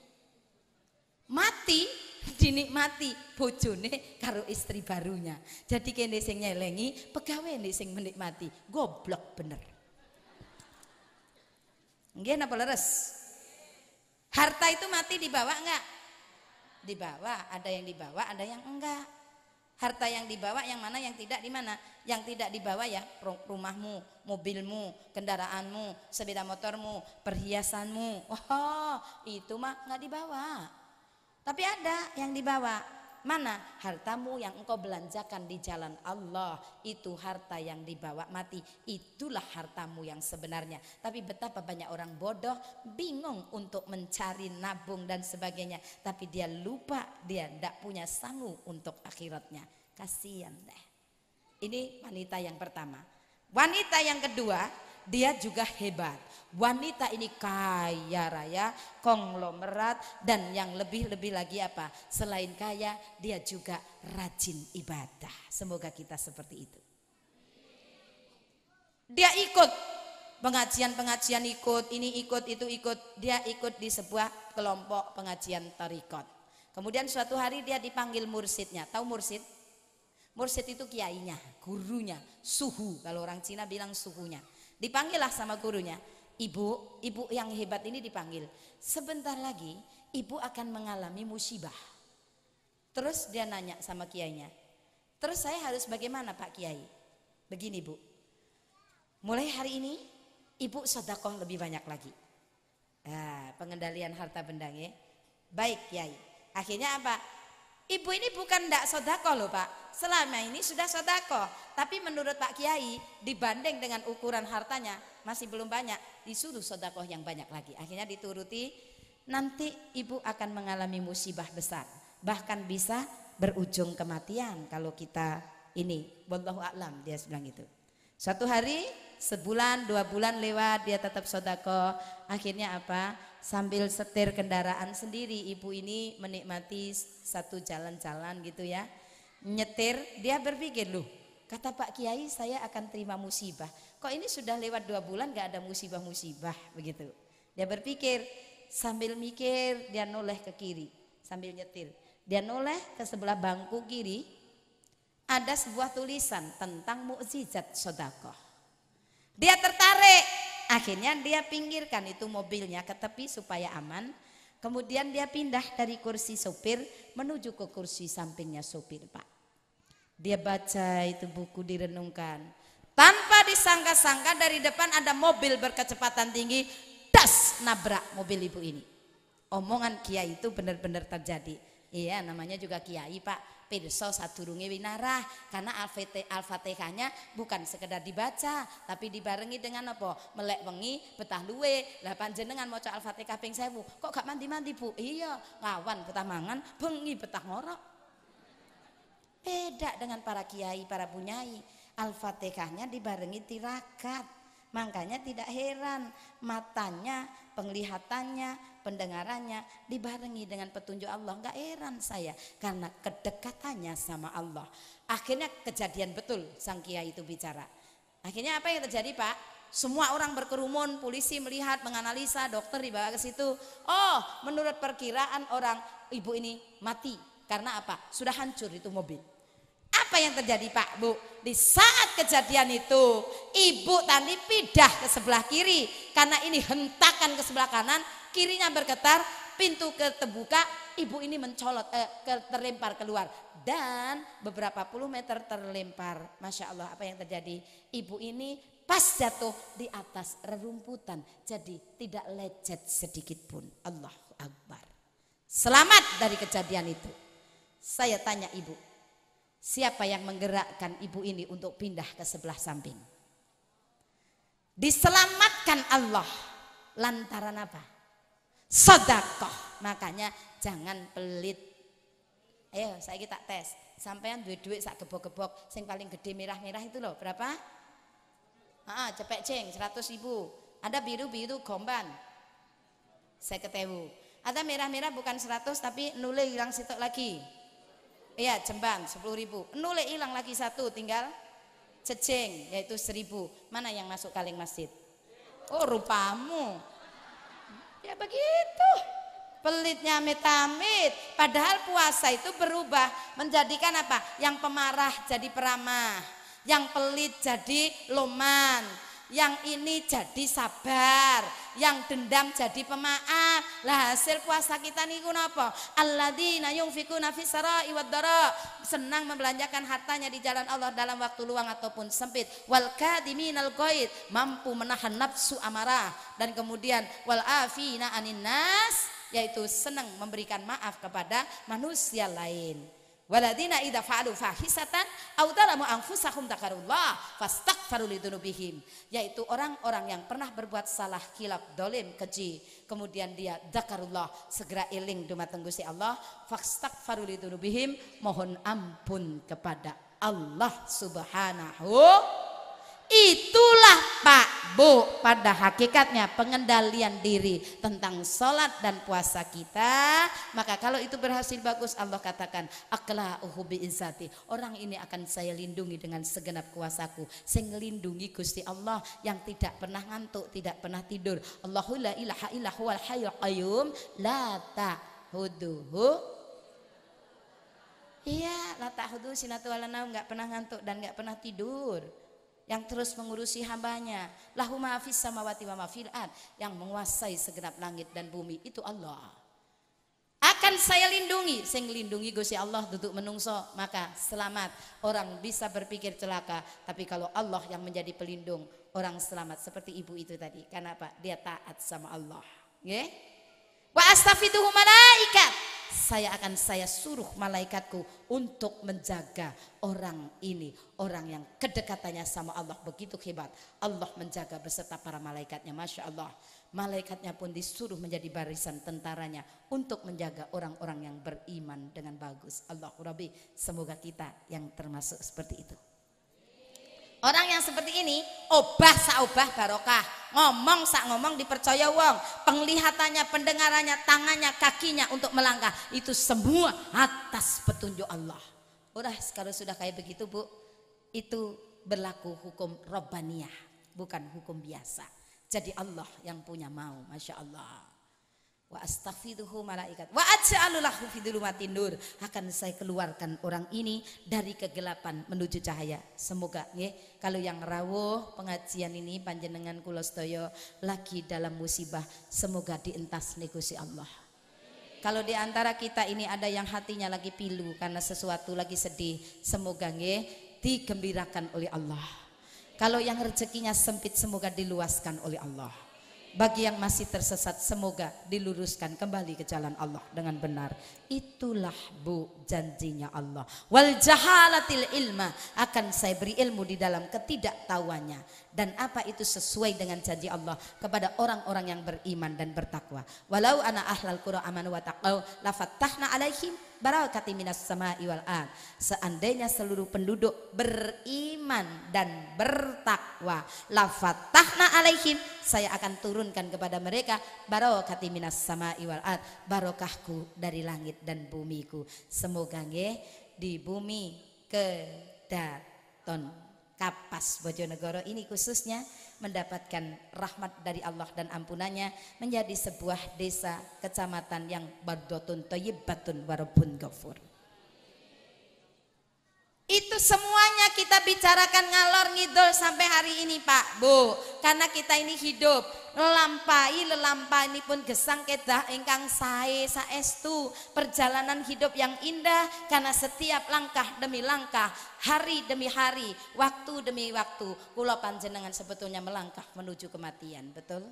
Mati dinikmati bojone karo istri barunya. Jadi kene sing nyelengi, pegawai ini sing menikmati. Goblok bener. Nggih napa leres? Harta itu mati dibawa enggak? Dibawa, ada yang dibawa, ada yang enggak harta yang dibawa yang mana yang tidak di mana yang tidak dibawa ya rumahmu mobilmu kendaraanmu sepeda motormu perhiasanmu oh itu mah nggak dibawa tapi ada yang dibawa Mana hartamu yang engkau belanjakan di jalan Allah Itu harta yang dibawa mati Itulah hartamu yang sebenarnya Tapi betapa banyak orang bodoh Bingung untuk mencari nabung dan sebagainya Tapi dia lupa dia tidak punya sangu untuk akhiratnya kasihan deh Ini wanita yang pertama Wanita yang kedua dia juga hebat. Wanita ini kaya raya, konglomerat dan yang lebih-lebih lagi apa? Selain kaya, dia juga rajin ibadah. Semoga kita seperti itu. Dia ikut pengajian-pengajian ikut, ini ikut, itu ikut. Dia ikut di sebuah kelompok pengajian tarikot. Kemudian suatu hari dia dipanggil mursidnya. Tahu mursid? Mursid itu kiainya, gurunya, suhu. Kalau orang Cina bilang suhunya. Dipanggillah sama gurunya. Ibu, ibu yang hebat ini dipanggil. Sebentar lagi ibu akan mengalami musibah. Terus dia nanya sama kiainya. Terus saya harus bagaimana Pak Kiai? Begini Bu. Mulai hari ini ibu sodakoh lebih banyak lagi. Nah, pengendalian harta benda ya. Baik Kiai. Akhirnya apa? Ibu ini bukan tidak sodako loh Pak, selama ini sudah sodako. Tapi menurut Pak Kiai, dibanding dengan ukuran hartanya, masih belum banyak, disuruh sodako yang banyak lagi. Akhirnya dituruti, nanti ibu akan mengalami musibah besar. Bahkan bisa berujung kematian kalau kita ini. Wallahu a'lam, dia bilang itu. Suatu hari, sebulan, dua bulan lewat, dia tetap sodako. Akhirnya apa? sambil setir kendaraan sendiri ibu ini menikmati satu jalan-jalan gitu ya nyetir dia berpikir loh kata Pak Kiai saya akan terima musibah kok ini sudah lewat dua bulan gak ada musibah-musibah begitu dia berpikir sambil mikir dia noleh ke kiri sambil nyetir dia noleh ke sebelah bangku kiri ada sebuah tulisan tentang mukjizat sodakoh dia tertarik Akhirnya dia pinggirkan itu mobilnya ke tepi supaya aman. Kemudian dia pindah dari kursi sopir menuju ke kursi sampingnya sopir pak. Dia baca itu buku direnungkan. Tanpa disangka-sangka dari depan ada mobil berkecepatan tinggi. Das nabrak mobil ibu ini. Omongan kiai itu benar-benar terjadi. Iya namanya juga kiai pak pirsa sadurunge winarah karena al-fatihahnya bukan sekedar dibaca tapi dibarengi dengan apa melek wengi betah luwe lah panjenengan maca al-fatihah ping sewu kok gak mandi-mandi Bu iya ngawan betah mangan bengi betah ngorok beda dengan para kiai para punyai al-fatihahnya dibarengi tirakat Makanya tidak heran matanya, penglihatannya, pendengarannya dibarengi dengan petunjuk Allah. Enggak heran saya karena kedekatannya sama Allah. Akhirnya kejadian betul sang kia itu bicara. Akhirnya apa yang terjadi Pak? Semua orang berkerumun, polisi melihat, menganalisa, dokter dibawa ke situ. Oh, menurut perkiraan orang ibu ini mati. Karena apa? Sudah hancur itu mobil. Apa yang terjadi Pak Bu? Di saat kejadian itu ibu tadi pindah ke sebelah kiri karena ini hentakan ke sebelah kanan, kirinya bergetar, pintu terbuka, ibu ini mencolot eh, terlempar keluar dan beberapa puluh meter terlempar. Masya Allah apa yang terjadi? Ibu ini pas jatuh di atas rerumputan jadi tidak lecet sedikit pun. Allahu Akbar. Selamat dari kejadian itu. Saya tanya ibu, Siapa yang menggerakkan ibu ini untuk pindah ke sebelah samping? Diselamatkan Allah lantaran apa? Sodakoh. Makanya jangan pelit. Ayo saya kita tes. Sampean duit duit sak gebok-gebok. Sing paling gede merah-merah itu loh berapa? Ah, cepet ceng 100 ribu. Ada biru-biru gomban. Saya ketemu. Ada merah-merah bukan 100 tapi nule hilang sitok lagi. Iya, jembang sepuluh ribu. Nule hilang lagi satu, tinggal cecing yaitu 1000. Mana yang masuk kaleng masjid? Oh, rupamu. Ya begitu. Pelitnya metamit. Padahal puasa itu berubah menjadikan apa? Yang pemarah jadi peramah, yang pelit jadi loman, yang ini jadi sabar, yang dendam jadi pemaaf. Lah hasil puasa kita niku napa? Alladzina yunfikuna fisara sarai doro senang membelanjakan hartanya di jalan Allah dalam waktu luang ataupun sempit. Wal kadiminal goit mampu menahan nafsu amarah dan kemudian wal afina anin yaitu senang memberikan maaf kepada manusia lain. Waladina idha fa'alu fahisatan audalamu dzalamu anfusahum dzakarullah fastaghfaru lidzunubihim yaitu orang-orang yang pernah berbuat salah kilap dolim keji kemudian dia dakarullah segera iling dumateng Gusti Allah fastaghfaru lidzunubihim mohon ampun kepada Allah Subhanahu Itulah Pak Bu pada hakikatnya pengendalian diri tentang sholat dan puasa kita. Maka kalau itu berhasil bagus Allah katakan aklah uhubi izati. Orang ini akan saya lindungi dengan segenap kuasaku. Saya melindungi Gusti Allah yang tidak pernah ngantuk, tidak pernah tidur. Allahu la ilaha illa huwal hayyul qayyum la ta'huduhu Iya, la ta'hudu sinatu wala pernah ngantuk dan nggak pernah tidur yang terus mengurusi hambanya lahu ma'afis wati wa ma'fil yang menguasai segenap langit dan bumi itu Allah akan saya lindungi saya lindungi gusi Allah duduk menungso maka selamat orang bisa berpikir celaka tapi kalau Allah yang menjadi pelindung orang selamat seperti ibu itu tadi karena apa dia taat sama Allah Ya. wa astafiduhu malaikat saya akan saya suruh malaikatku untuk menjaga orang ini, orang yang kedekatannya sama Allah begitu hebat. Allah menjaga beserta para malaikatnya, masya Allah. Malaikatnya pun disuruh menjadi barisan tentaranya untuk menjaga orang-orang yang beriman dengan bagus. Allahu Rabbi, semoga kita yang termasuk seperti itu. Orang yang seperti ini obah sa obah barokah, ngomong sak ngomong dipercaya wong, penglihatannya, pendengarannya, tangannya, kakinya untuk melangkah itu semua atas petunjuk Allah. Udah sekarang sudah kayak begitu bu, itu berlaku hukum robbaniyah, bukan hukum biasa. Jadi Allah yang punya mau, masya Allah. Wa astaghfiruhu malaikat. Wa aj'alulahu fi dhulumatin nur. Akan saya keluarkan orang ini dari kegelapan menuju cahaya. Semoga ya kalau yang rawuh pengajian ini panjenengan kula sedaya lagi dalam musibah, semoga dientas negosi Allah. Kalau di antara kita ini ada yang hatinya lagi pilu karena sesuatu lagi sedih, semoga nggih digembirakan oleh Allah. Kalau yang rezekinya sempit semoga diluaskan oleh Allah bagi yang masih tersesat semoga diluruskan kembali ke jalan Allah dengan benar. Itulah Bu janjinya Allah. Wal jahalatil ilma akan saya beri ilmu di dalam ketidaktahuannya dan apa itu sesuai dengan janji Allah kepada orang-orang yang beriman dan bertakwa. Walau ana ahlal qura amanu wa taqau fattahna alaihim barakati minas sama iwal ad. Seandainya seluruh penduduk beriman dan bertakwa, lafatahna alaihim, saya akan turunkan kepada mereka barakati minas sama iwal ad, barokahku dari langit dan bumiku. Semoga nggih di bumi kedaton kapas Bojonegoro ini khususnya mendapatkan rahmat dari Allah dan ampunannya menjadi sebuah desa kecamatan yang bardotun batun warabun gafur itu semuanya kita bicarakan ngalor ngidul sampai hari ini Pak Bu Karena kita ini hidup Lelampai lelampai ini pun gesang kedah engkang sae saestu Perjalanan hidup yang indah Karena setiap langkah demi langkah Hari demi hari Waktu demi waktu Kulo panjenengan sebetulnya melangkah menuju kematian Betul?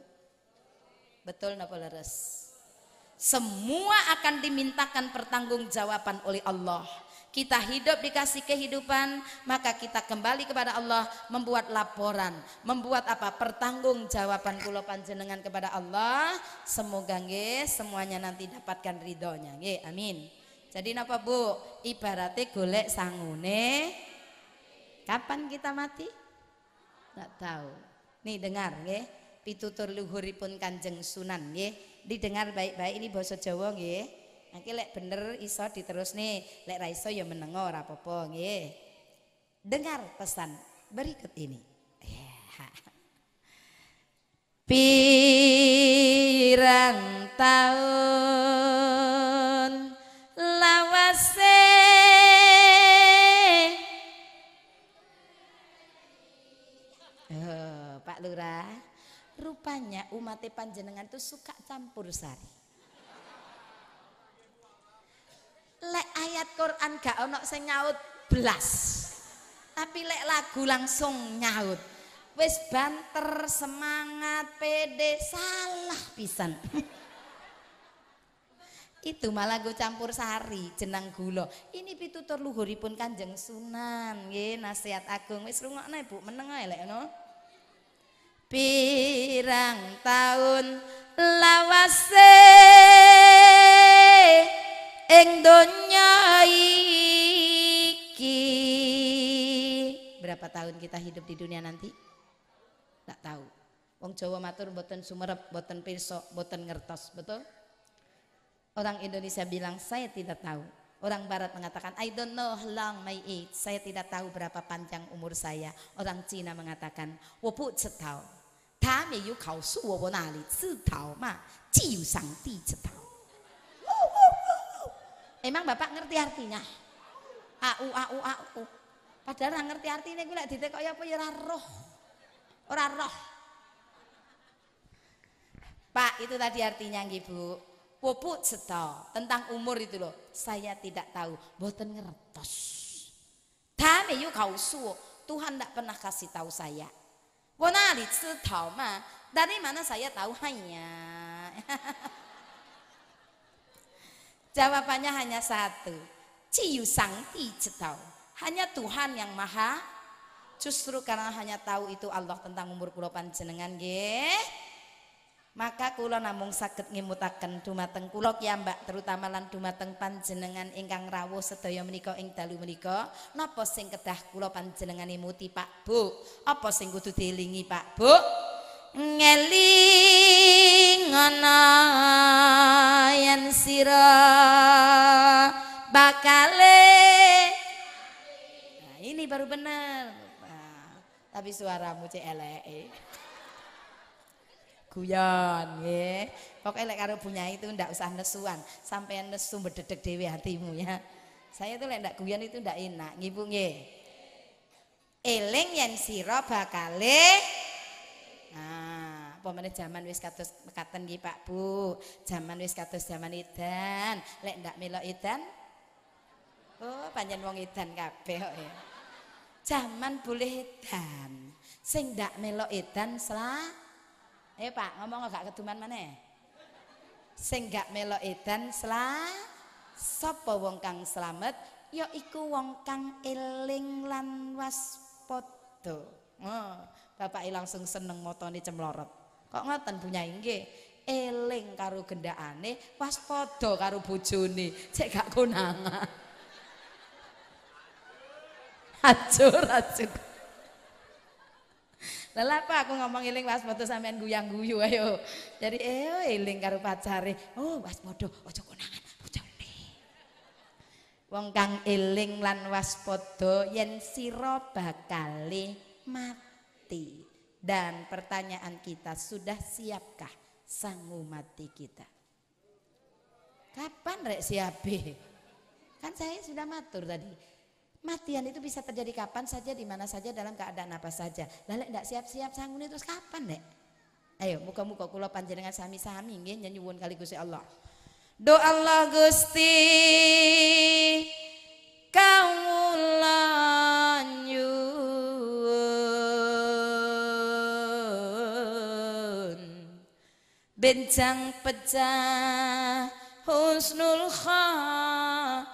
Betul Napoleres. Semua akan dimintakan pertanggungjawaban oleh Allah kita hidup dikasih kehidupan, maka kita kembali kepada Allah membuat laporan, membuat apa pertanggung jawaban kulo panjenengan kepada Allah. Semoga nge semuanya nanti dapatkan ridhonya. Nggih, amin. Jadi napa Bu? Ibaratnya golek sangune kapan kita mati? tak tahu. Nih dengar nggih, pitutur luhuripun Kanjeng Sunan ye Didengar baik-baik ini bahasa Jawa ye Nanti lek bener iso nih lek raiso ya menengo rapopo apa Dengar pesan berikut ini. Pirang tahun lawase oh, Pak Lurah, rupanya umat panjenengan itu suka campur sari. lek ayat Quran gak ono sing nyaut belas tapi lek lagu langsung nyaut wis banter semangat pede salah pisan itu malah gue campur sari jenang gula ini pitutur luhuripun kanjeng sunan ye nasihat agung wis rungokno ibu meneng menengai lek no pirang tahun lawase ing donya iki. Berapa tahun kita hidup di dunia nanti? Tak tahu. Wong Jawa matur boten sumerep, boten pirsa, boten ngertos, betul? Orang Indonesia bilang saya tidak tahu. Orang barat mengatakan I don't know how long my age. Saya tidak tahu berapa panjang umur saya. Orang Cina mengatakan ma 我不知道。他没有告诉我我哪里知道嘛，只有上帝知道。Emang Bapak ngerti artinya? Au au au. Padahal orang ngerti artinya gue lek kayak apa ya ora roh. orang roh. Pak, itu tadi artinya nggih, Bu. Puput seto tentang umur itu loh. Saya tidak tahu, boten ngertos. Tapi yuk kau suwo. Tuhan tidak pernah kasih tahu saya. Wonali tahu ma. Dari mana saya tahu hanya. Jawabannya hanya satu. Ciyu sang cetau. Hanya Tuhan yang maha. Justru karena hanya tahu itu Allah tentang umur pulau panjenengan nggih. Maka kula namung sakit ngimutaken dumateng kula mbak terutama lan dumateng panjenengan ingkang rawo sedaya menika ing dalu menika napa sing kedah kula panjenengan imuti Pak Bu apa sing kudu dielingi Pak Bu ngeling Ngana nganayan sira bakale nah, ini baru benar nah, tapi suaramu cek elek guyon ya pokoknya lek karo punya itu ndak usah nesuan sampai nesu berdedek di hatimu ya saya tuh lek ndak guyon itu ndak enak Bu nggih eling yen sira bakale apa meneh jaman wis kados mekaten nggih Pak Bu. Jaman wis kados jaman idan. Lek ndak melok idan Oh, panjen wong edan kabeh kok ya. Jaman boleh edan. Sing ndak melok edan salah. Eh Pak, ngomong gak keduman maneh. Sing gak melok edan salah. Sapa wong kang slamet? Ya iku wong kang eling lan waspada. Oh, bapak e langsung seneng motone cemlorot. Kok ngoten punya ingge, nggih. Eling karo gendakane pas padha karo bojone, cek gak konangan. hancur hancur Lah apa aku ngomong eling waspada sampean guyang-guyu ayo. Jadi eh oh, eling karo pacare. Oh waspada aja konangan bojone. Wong kang eling lan waspada yen sira kali mati. Dan pertanyaan kita, sudah siapkah sanggu mati kita? Kapan rek siapi? Kan saya sudah matur tadi. Matian itu bisa terjadi kapan saja, di mana saja, dalam keadaan apa saja. Lalu tidak siap-siap sangguni itu kapan rek? Ayo muka-muka kulo panjenengan sami-sami nyanyi nyuwun kali Gusti Allah. Doa Allah Gusti kaulah benjang pecah husnul khatimah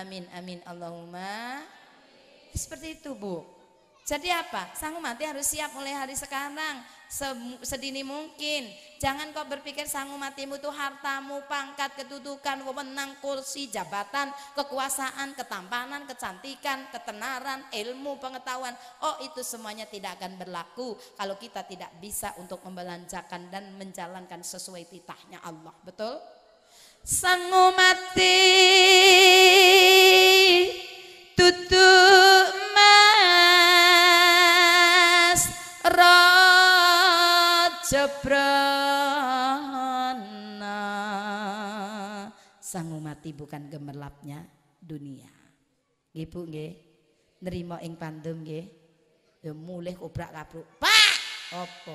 amin amin Allahumma seperti itu bu jadi apa? Sang mati harus siap mulai hari sekarang sedini mungkin. Jangan kau berpikir sang matimu itu hartamu, pangkat, kedudukan, wewenang, kursi, jabatan, kekuasaan, ketampanan, kecantikan, ketenaran, ilmu, pengetahuan. Oh itu semuanya tidak akan berlaku kalau kita tidak bisa untuk membelanjakan dan menjalankan sesuai titahnya Allah. Betul? Sang mati tutup jebrana sangu mati bukan gemerlapnya dunia nggih bu nggih nerima ing pandum nggih ya mulih kobrak kabruk pak opo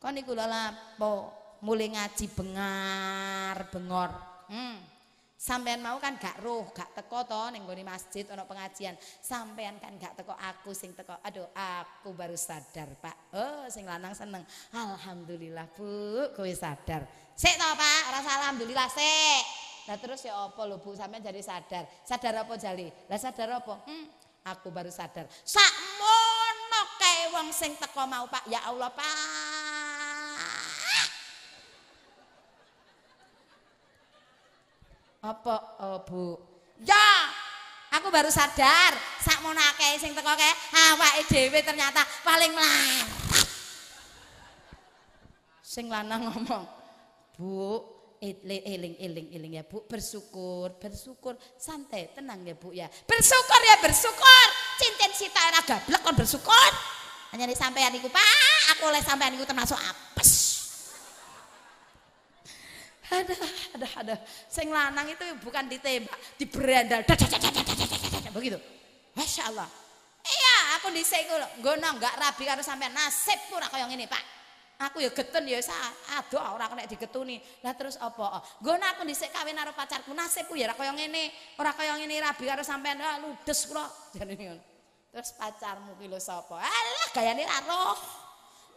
kon niku lapo mulih ngaji bengar bengor hmm. Sampean mau kan gak roh, gak teko to ning gone masjid ana pengajian. Sampean kan gak teko aku sing teko. Aduh, aku baru sadar, Pak. Oh, sing lanang seneng. Alhamdulillah, Bu, kowe sadar. Sik to, Pak, ora alhamdulillah sik. Lah terus ya apa lho, Bu, sampean jadi sadar. Sadar apa jali? Lah sadar apa? Hmm, aku baru sadar. Sakmono kae wong sing teko mau, Pak. Ya Allah, Pak. Apa, e, Bu? Ya, aku baru sadar sak nake sing teko ke hawa edw ternyata paling melarat. Sing lana ngomong, "Bu, eling-eling eling ya, Bu. Bersyukur, bersyukur. Santai, tenang ya, Bu ya. Bersyukur ya, bersyukur. Cincin sita era gablek kon bersyukur." Hanya sampean iku Pak. Aku oleh sampean iku termasuk aku ada ada ada sing lanang itu bukan ditembak diberandal begitu masya Allah iya aku dhisik ku nggono rapi rabi sampai nasib pura kau yang ini Pak aku ya getun ya sa aduh orang kena digetuni lah terus apa gono aku sini kawin naruh pacarku nasibku ya yang ini orang kau yang ini rabi karo sampai ah, ludes kula jane terus pacarmu kilo sopo Allah alah gayane ra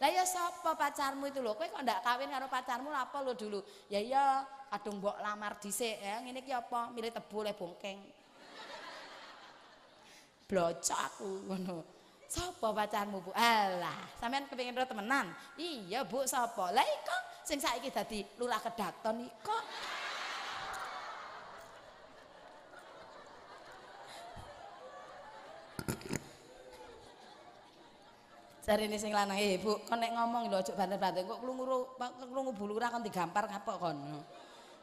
lah ya sapa pacarmu itu lho, kowe kok ndak kawin karo pacarmu apa lho dulu? Ya ya kadung mbok lamar dhisik ya, ngene ki apa? Milih tebu le bongkeng. Blocok aku ngono. Sapa pacarmu, Bu? Alah, sampean kepengin ro temenan. Iya, Bu, sapa? Lah iko iya, sing saiki dadi lurah kedaton iko. Iya, Jarene sing lanang, "Eh, Bu, kon nek ngomong lho aja banter-banter. Kok klungu klungu bulu ora kon digampar kapok kon."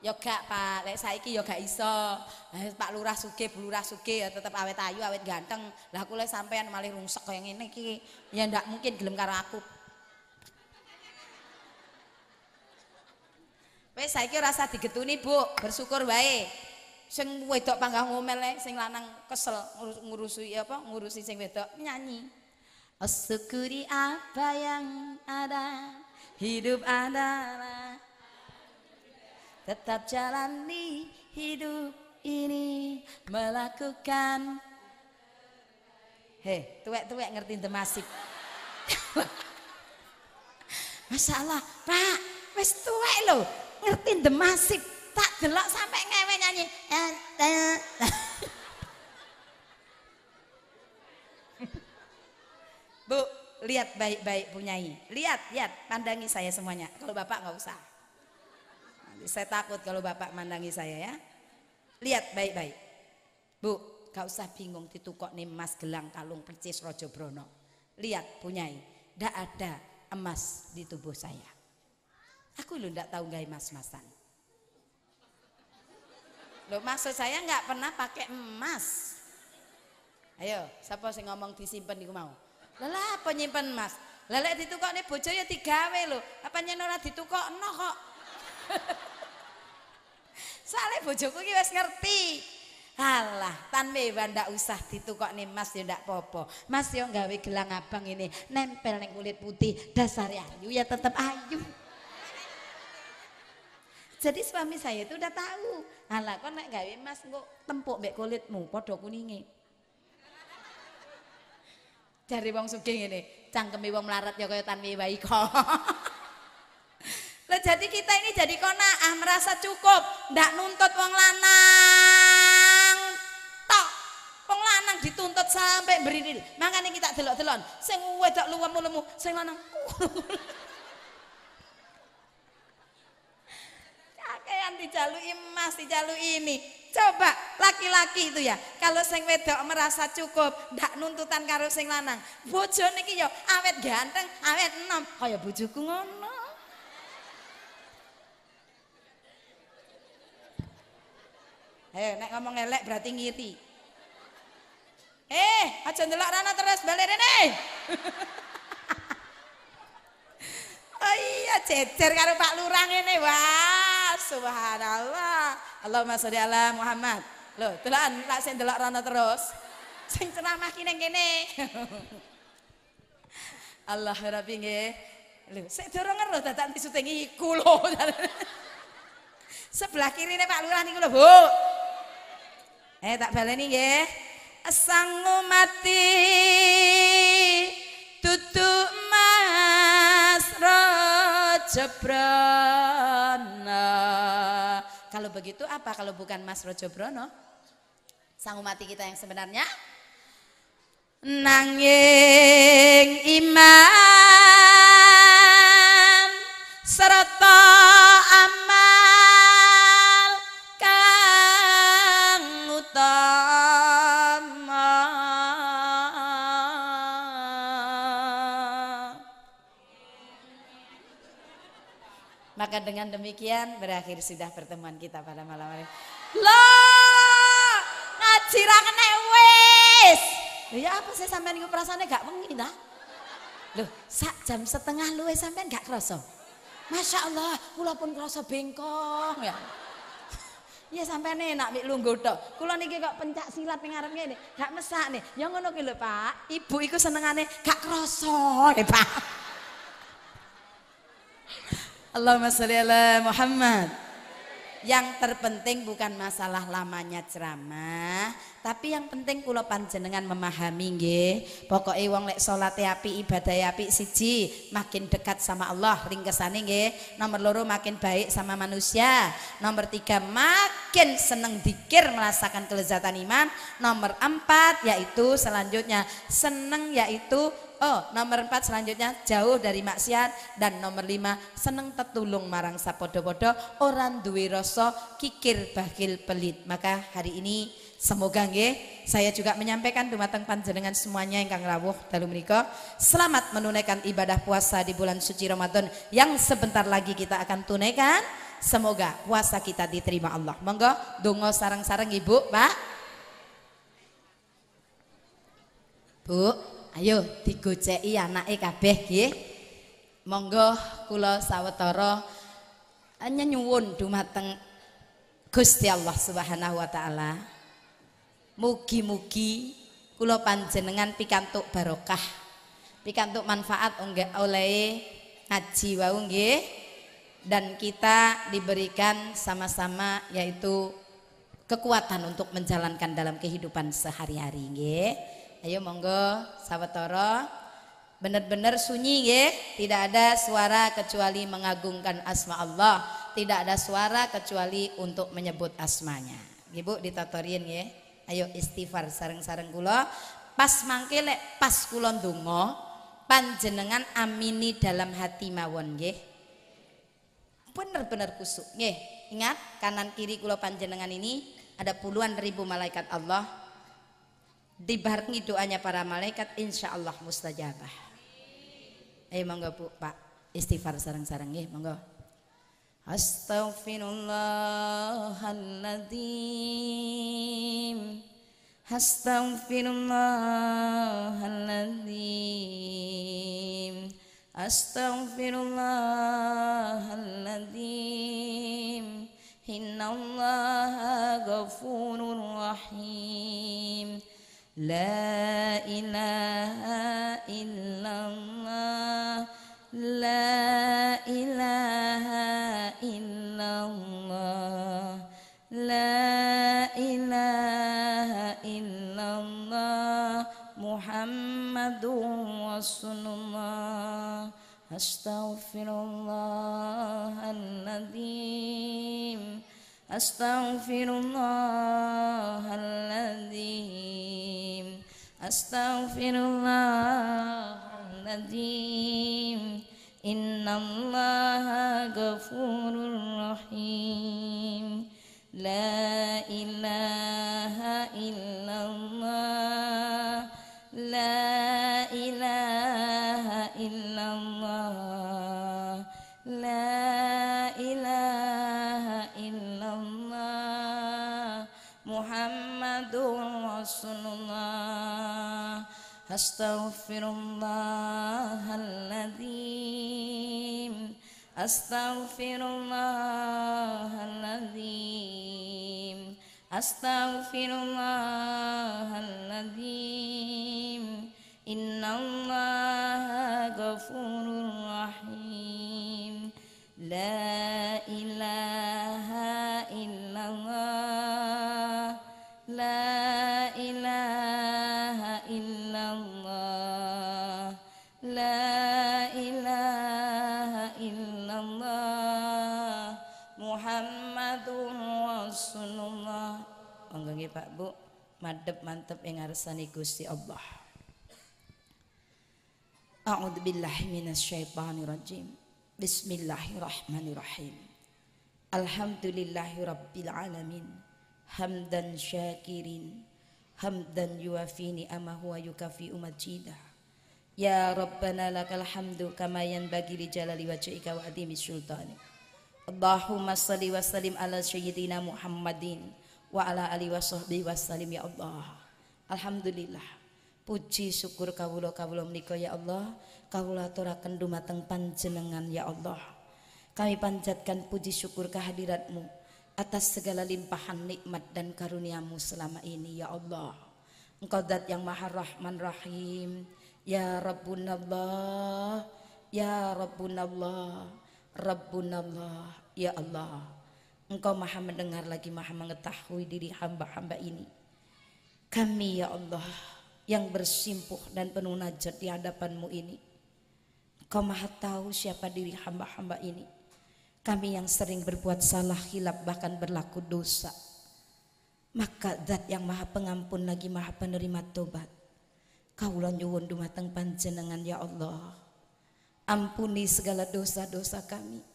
Ya gak, Pak. Lek saiki ya gak iso. Eh, Pak Lurah suke, Bu Lurah suke, ya tetep awet ayu, awet ganteng. Lah aku lek sampean malah rungsek kaya ngene iki, ya ndak mungkin gelem karo aku. Wis saiki ora usah digetuni, Bu. Bersyukur wae. Sing wedok panggah ngomel sing lanang kesel ngurus, ngurusi apa ngurusi sing wedok nyanyi. Oh syukuri apa yang ada Hidup adalah Tetap jalani hidup ini Melakukan Hei, tuwek-tuwek ngerti demasik Masalah, Pak, wes tuwek lo ngerti demasik, tak delok sampai ngewe nyanyi. Bu, lihat baik-baik punyai. Lihat, lihat, pandangi saya semuanya. Kalau Bapak nggak usah. Saya takut kalau Bapak mandangi saya ya. Lihat baik-baik. Bu, gak usah bingung ditukok nih emas gelang kalung percis rojo brono. Lihat punyai, gak ada emas di tubuh saya. Aku lu ndak tahu gak emas-masan. Loh maksud saya nggak pernah pakai emas. Ayo, siapa sih ngomong disimpan di mau? Lelah apa nyimpen mas? di ditukok nih bojo ya digawe lho. Apa nyen di ditukok no kok. Soalnya bojoku kok wis ngerti. Alah, tan mewa ndak usah ditukok nih mas ya ndak popo. Mas yo gawe gelang abang ini nempel neng kulit putih dasar ayu ya tetap ayu. Jadi suami saya itu udah tahu. Alah kok neng gawe mas kok tempuk mbak kulitmu padha kuningi. Dari wong sugih ini cangkeme wong melarat ya kaya tanwi wae kok. jadi kita ini jadi ah merasa cukup, ndak nuntut wong lanang. Tok. Wong lanang dituntut sampai berinil. Makanya kita delok-delon, sing wedok luwem-luwemu, sing lanang. Kakean dijaluki emas, dijaluki ini. Coba laki-laki itu ya, kalau sing wedok merasa cukup, ndak nuntutan karo sing lanang. Bojo niki ya awet ganteng, awet enom, kaya bojoku ngono. Eh, nek ngomong elek berarti ngiri. Eh, aja ndelok rana terus balik rene. oh iya, cecer karo Pak Lurah ini, wah subhanallah. Allahumma sholli ala Muhammad. Loh, delokan tak sing delok rono terus. Sing ceramah ki ning kene. Allah ya Rabbi nggih. Lho, sik durung ngero dadak syuting iku lho. Sebelah nih Pak Lurah niku lho, Bu. Eh tak baleni nggih. Sangu mati tutuk mas jebrak kalau begitu apa kalau bukan Mas Rojo Brono? Sang umat kita yang sebenarnya. Nanging iman serta aman Maka dengan demikian berakhir sudah pertemuan kita pada malam hari. Lo ngaji ra wis. ya apa sih sampean niku perasaannya gak wengi ta? Loh, sak jam setengah luwe sampean gak kerasa. Masya Allah, kula pun kerasa bengkong ya. Ya sampai nih nak mik lungguh tok. Kula niki kok pencak silat ning ini ngene, gak mesak nih. Ya ngono ki lho, Pak. Ibu iku senengane gak ya, Pak. Allahumma sholli ala Muhammad. Yang terpenting bukan masalah lamanya ceramah, tapi yang penting kula panjenengan memahami nggih. Pokoke wong lek solat, apik, ibadah apik siji, makin dekat sama Allah ringkesane nggih. Nomor loro makin baik sama manusia. Nomor tiga makin seneng dikir merasakan kelezatan iman. Nomor empat yaitu selanjutnya seneng yaitu Oh, nomor empat selanjutnya jauh dari maksiat dan nomor lima seneng tetulung marang sapodo-podo orang duwe rasa kikir bakil pelit. Maka hari ini semoga nggih saya juga menyampaikan dumateng panjenengan semuanya yang kang rawuh dalu menika selamat menunaikan ibadah puasa di bulan suci Ramadan yang sebentar lagi kita akan tunaikan. Semoga puasa kita diterima Allah. Monggo dongo sarang-sarang Ibu, Pak. Bu ayo digojeki anake kabeh nggih. Monggo kula sawetara nyuwun dumateng Gusti Allah Subhanahu wa taala. Mugi-mugi kula panjenengan pikantuk barokah. Pikantuk manfaat oleh ngaji wau nggih. Dan kita diberikan sama-sama yaitu kekuatan untuk menjalankan dalam kehidupan sehari-hari nggih. Ayo monggo sawetara benar-benar sunyi ya, tidak ada suara kecuali mengagungkan asma Allah, tidak ada suara kecuali untuk menyebut asmanya. Ibu ditotorin ya, Ayo istighfar sareng-sareng kula pas mangkele, pas kulon ndonga panjenengan amini dalam hati mawon nggih. Bener-bener kusuk nggih. Ingat kanan kiri kula panjenengan ini ada puluhan ribu malaikat Allah dibarengi doanya para malaikat insya Allah mustajabah eh monggo bu pak istighfar sarang-sarang ya monggo Astaghfirullahaladzim Astaghfirullahaladzim Astaghfirullahaladzim Inna Allah ghafurur rahim لا إله إلا الله لا إله إلا الله لا إله إلا الله محمد رسول الله أستغفر الله العظيم أستغفر الله العظيم أستغفر الله العظيم إن الله غفور رحيم لا إله إلا الله لا رسول الله أستغفر الله العظيم أستغفر الله العظيم أستغفر الله العظيم إن الله غفور رحيم لا إله إلا الله Pak Bu madep mantep yang ngarsani Gusti Allah A'udzu billahi minasyaitonir rajim Bismillahirrahmanirrahim Alhamdulillahi rabbil alamin hamdan syakirin hamdan yuafini ni'amahu wa yukafi umajidah Ya Rabbana lakal hamdu kama yanbaghi li jalali wajhika wa adhimi sultani Allahumma salli wa sallim ala sayyidina Muhammadin wa ala ali wa sahbihi wasallim ya Allah. Alhamdulillah. Puji syukur kawula kawula menika ya Allah, kawula aturaken dumateng panjenengan ya Allah. Kami panjatkan puji syukur kehadiratmu atas segala limpahan nikmat dan karuniamu selama ini ya Allah. Engkau dat yang maha rahman rahim. Ya Rabbunallah, Ya Rabbunallah, Rabbunallah, Ya Allah. Engkau maha mendengar lagi maha mengetahui diri hamba-hamba ini Kami ya Allah yang bersimpuh dan penuh najat di hadapanmu ini Engkau maha tahu siapa diri hamba-hamba ini Kami yang sering berbuat salah hilap bahkan berlaku dosa Maka zat yang maha pengampun lagi maha penerima tobat Kaulah nyuwun dumateng panjenengan ya Allah Ampuni segala dosa-dosa kami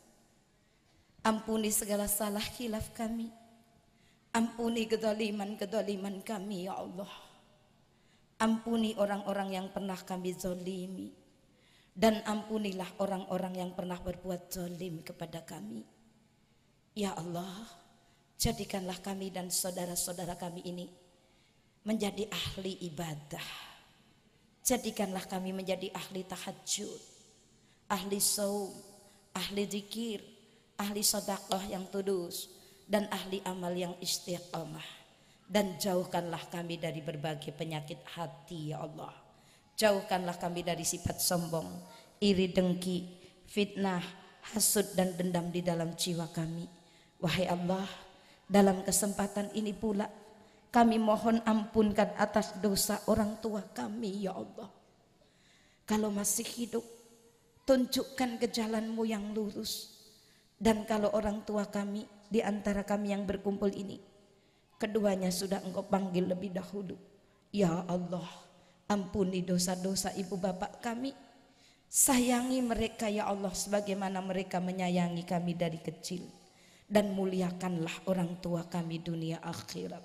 Ampuni segala salah khilaf kami. Ampuni kedoliman-kedoliman kami ya Allah. Ampuni orang-orang yang pernah kami zolimi. Dan ampunilah orang-orang yang pernah berbuat zolim kepada kami. Ya Allah, jadikanlah kami dan saudara-saudara kami ini menjadi ahli ibadah. Jadikanlah kami menjadi ahli tahajud, ahli saum, ahli zikir, ahli sodakoh yang tulus, dan ahli amal yang istiqomah. Dan jauhkanlah kami dari berbagai penyakit hati ya Allah. Jauhkanlah kami dari sifat sombong, iri dengki, fitnah, hasud dan dendam di dalam jiwa kami. Wahai Allah, dalam kesempatan ini pula kami mohon ampunkan atas dosa orang tua kami ya Allah. Kalau masih hidup, tunjukkan ke jalanmu yang lurus dan kalau orang tua kami di antara kami yang berkumpul ini keduanya sudah engkau panggil lebih dahulu. Ya Allah, ampuni dosa-dosa ibu bapak kami. Sayangi mereka ya Allah sebagaimana mereka menyayangi kami dari kecil dan muliakanlah orang tua kami dunia akhirat.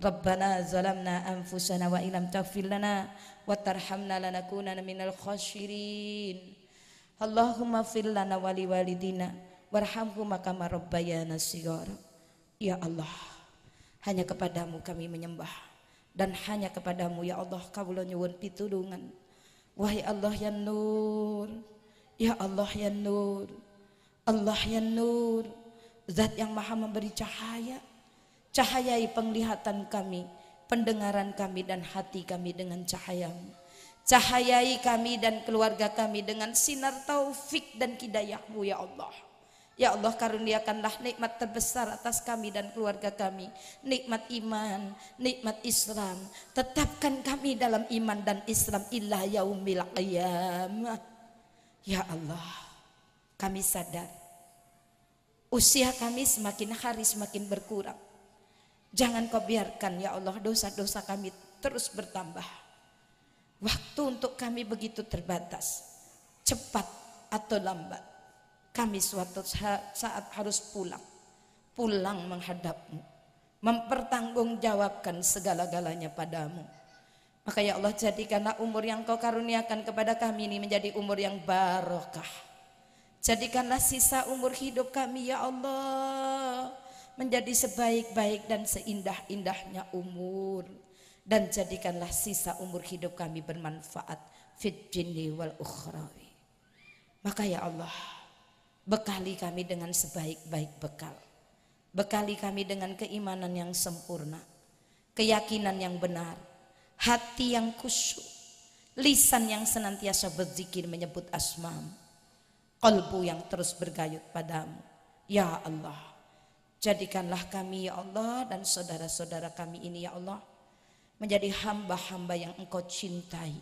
Rabbana zalamna anfusana wa ilam taghfir lana wa tarhamna lanakunana minal Allahumma fir lana warhamhuma maka rabbayana sighara. Ya Allah, hanya kepadamu kami menyembah dan hanya kepadamu ya Allah kawula nyuwun pitulungan. Wahai Allah yang nur, ya Allah yang nur, Allah yang nur, zat yang maha memberi cahaya. Cahayai penglihatan kami, pendengaran kami dan hati kami dengan cahayamu. Cahayai kami dan keluarga kami dengan sinar taufik dan kidayahmu ya Allah. Ya Allah karuniakanlah nikmat terbesar atas kami dan keluarga kami Nikmat iman, nikmat Islam Tetapkan kami dalam iman dan Islam Ilah Ya Allah Kami sadar Usia kami semakin hari semakin berkurang Jangan kau biarkan ya Allah dosa-dosa kami terus bertambah Waktu untuk kami begitu terbatas Cepat atau lambat kami suatu saat harus pulang, pulang menghadapmu, mempertanggungjawabkan segala-galanya padamu. Maka ya Allah jadikanlah umur yang kau karuniakan kepada kami ini menjadi umur yang barokah. Jadikanlah sisa umur hidup kami ya Allah menjadi sebaik-baik dan seindah-indahnya umur dan jadikanlah sisa umur hidup kami bermanfaat fid jinni wal ukhrawi. Maka ya Allah, Bekali kami dengan sebaik-baik bekal. Bekali kami dengan keimanan yang sempurna, keyakinan yang benar, hati yang khusyuk, lisan yang senantiasa berzikir menyebut asmam, kalbu yang terus bergayut padamu. Ya Allah, jadikanlah kami ya Allah dan saudara-saudara kami ini ya Allah menjadi hamba-hamba yang engkau cintai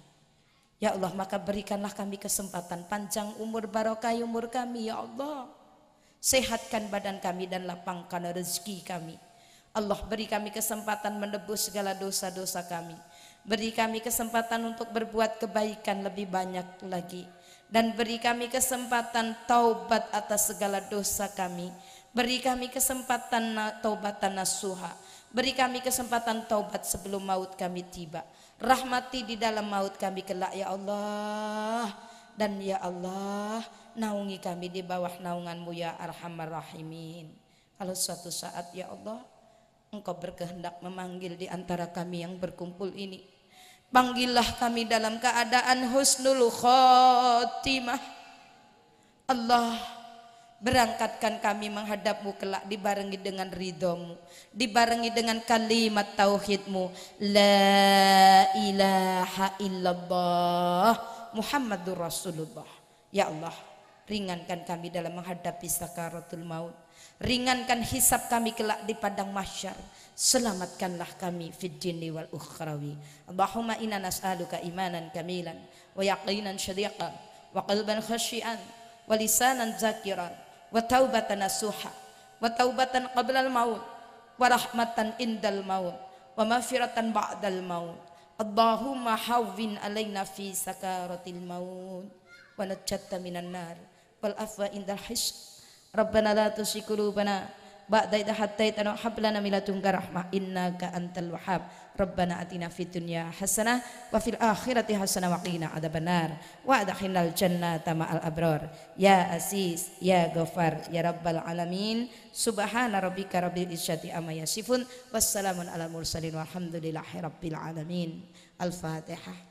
Ya Allah maka berikanlah kami kesempatan panjang umur barokah umur kami ya Allah. Sehatkan badan kami dan lapangkan rezeki kami. Allah beri kami kesempatan menebus segala dosa-dosa kami. Beri kami kesempatan untuk berbuat kebaikan lebih banyak lagi. Dan beri kami kesempatan taubat atas segala dosa kami. Beri kami kesempatan taubatan nasuha. Beri kami kesempatan taubat sebelum maut kami tiba. Rahmati di dalam maut kami kelak ya Allah Dan ya Allah Naungi kami di bawah naunganmu ya Arhamar Rahimin Kalau suatu saat ya Allah Engkau berkehendak memanggil di antara kami yang berkumpul ini Panggillah kami dalam keadaan husnul khotimah Allah Berangkatkan kami menghadapmu kelak dibarengi dengan ridhomu Dibarengi dengan kalimat tauhidmu La ilaha illallah Muhammadur Rasulullah Ya Allah Ringankan kami dalam menghadapi sakaratul maut Ringankan hisap kami kelak di padang masyar, Selamatkanlah kami fid jinni wal ukhrawi Allahumma inna nas'aluka imanan kamilan Wa yaqinan syadiqan Wa qalban khasyian Wa lisanan zakiran wa taubatan nasuha wa taubatan qabla al-maut wa rahmatan indal maut wa mafiratan ba'dal maut Allahumma hawwin alaina fi sakaratil maut wa najjatta minan nar wal afwa indal hish, Rabbana la tusyik qulubana ba'da idh hadaitana hablana hab min rahmah innaka antal wahhab Rabbana atina fid dunya hasanah wa fil akhirati hasanah wa qina adzabannar wa adkhilnal jannata ma'al abrar. Ya Aziz, ya Ghafar, ya Rabbal alamin. Subhana rabbika rabbil izzati amma yasifun. wassalamu alal mursalin walhamdulillahi rabbil alamin. Al-Fatihah.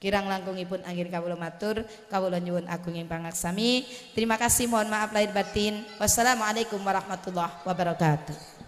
Kirang langkungipun angin kawula matur, kawula nyuwun agung ing sami. Terima kasih, mohon maaf lahir batin. Wassalamualaikum warahmatullahi wabarakatuh.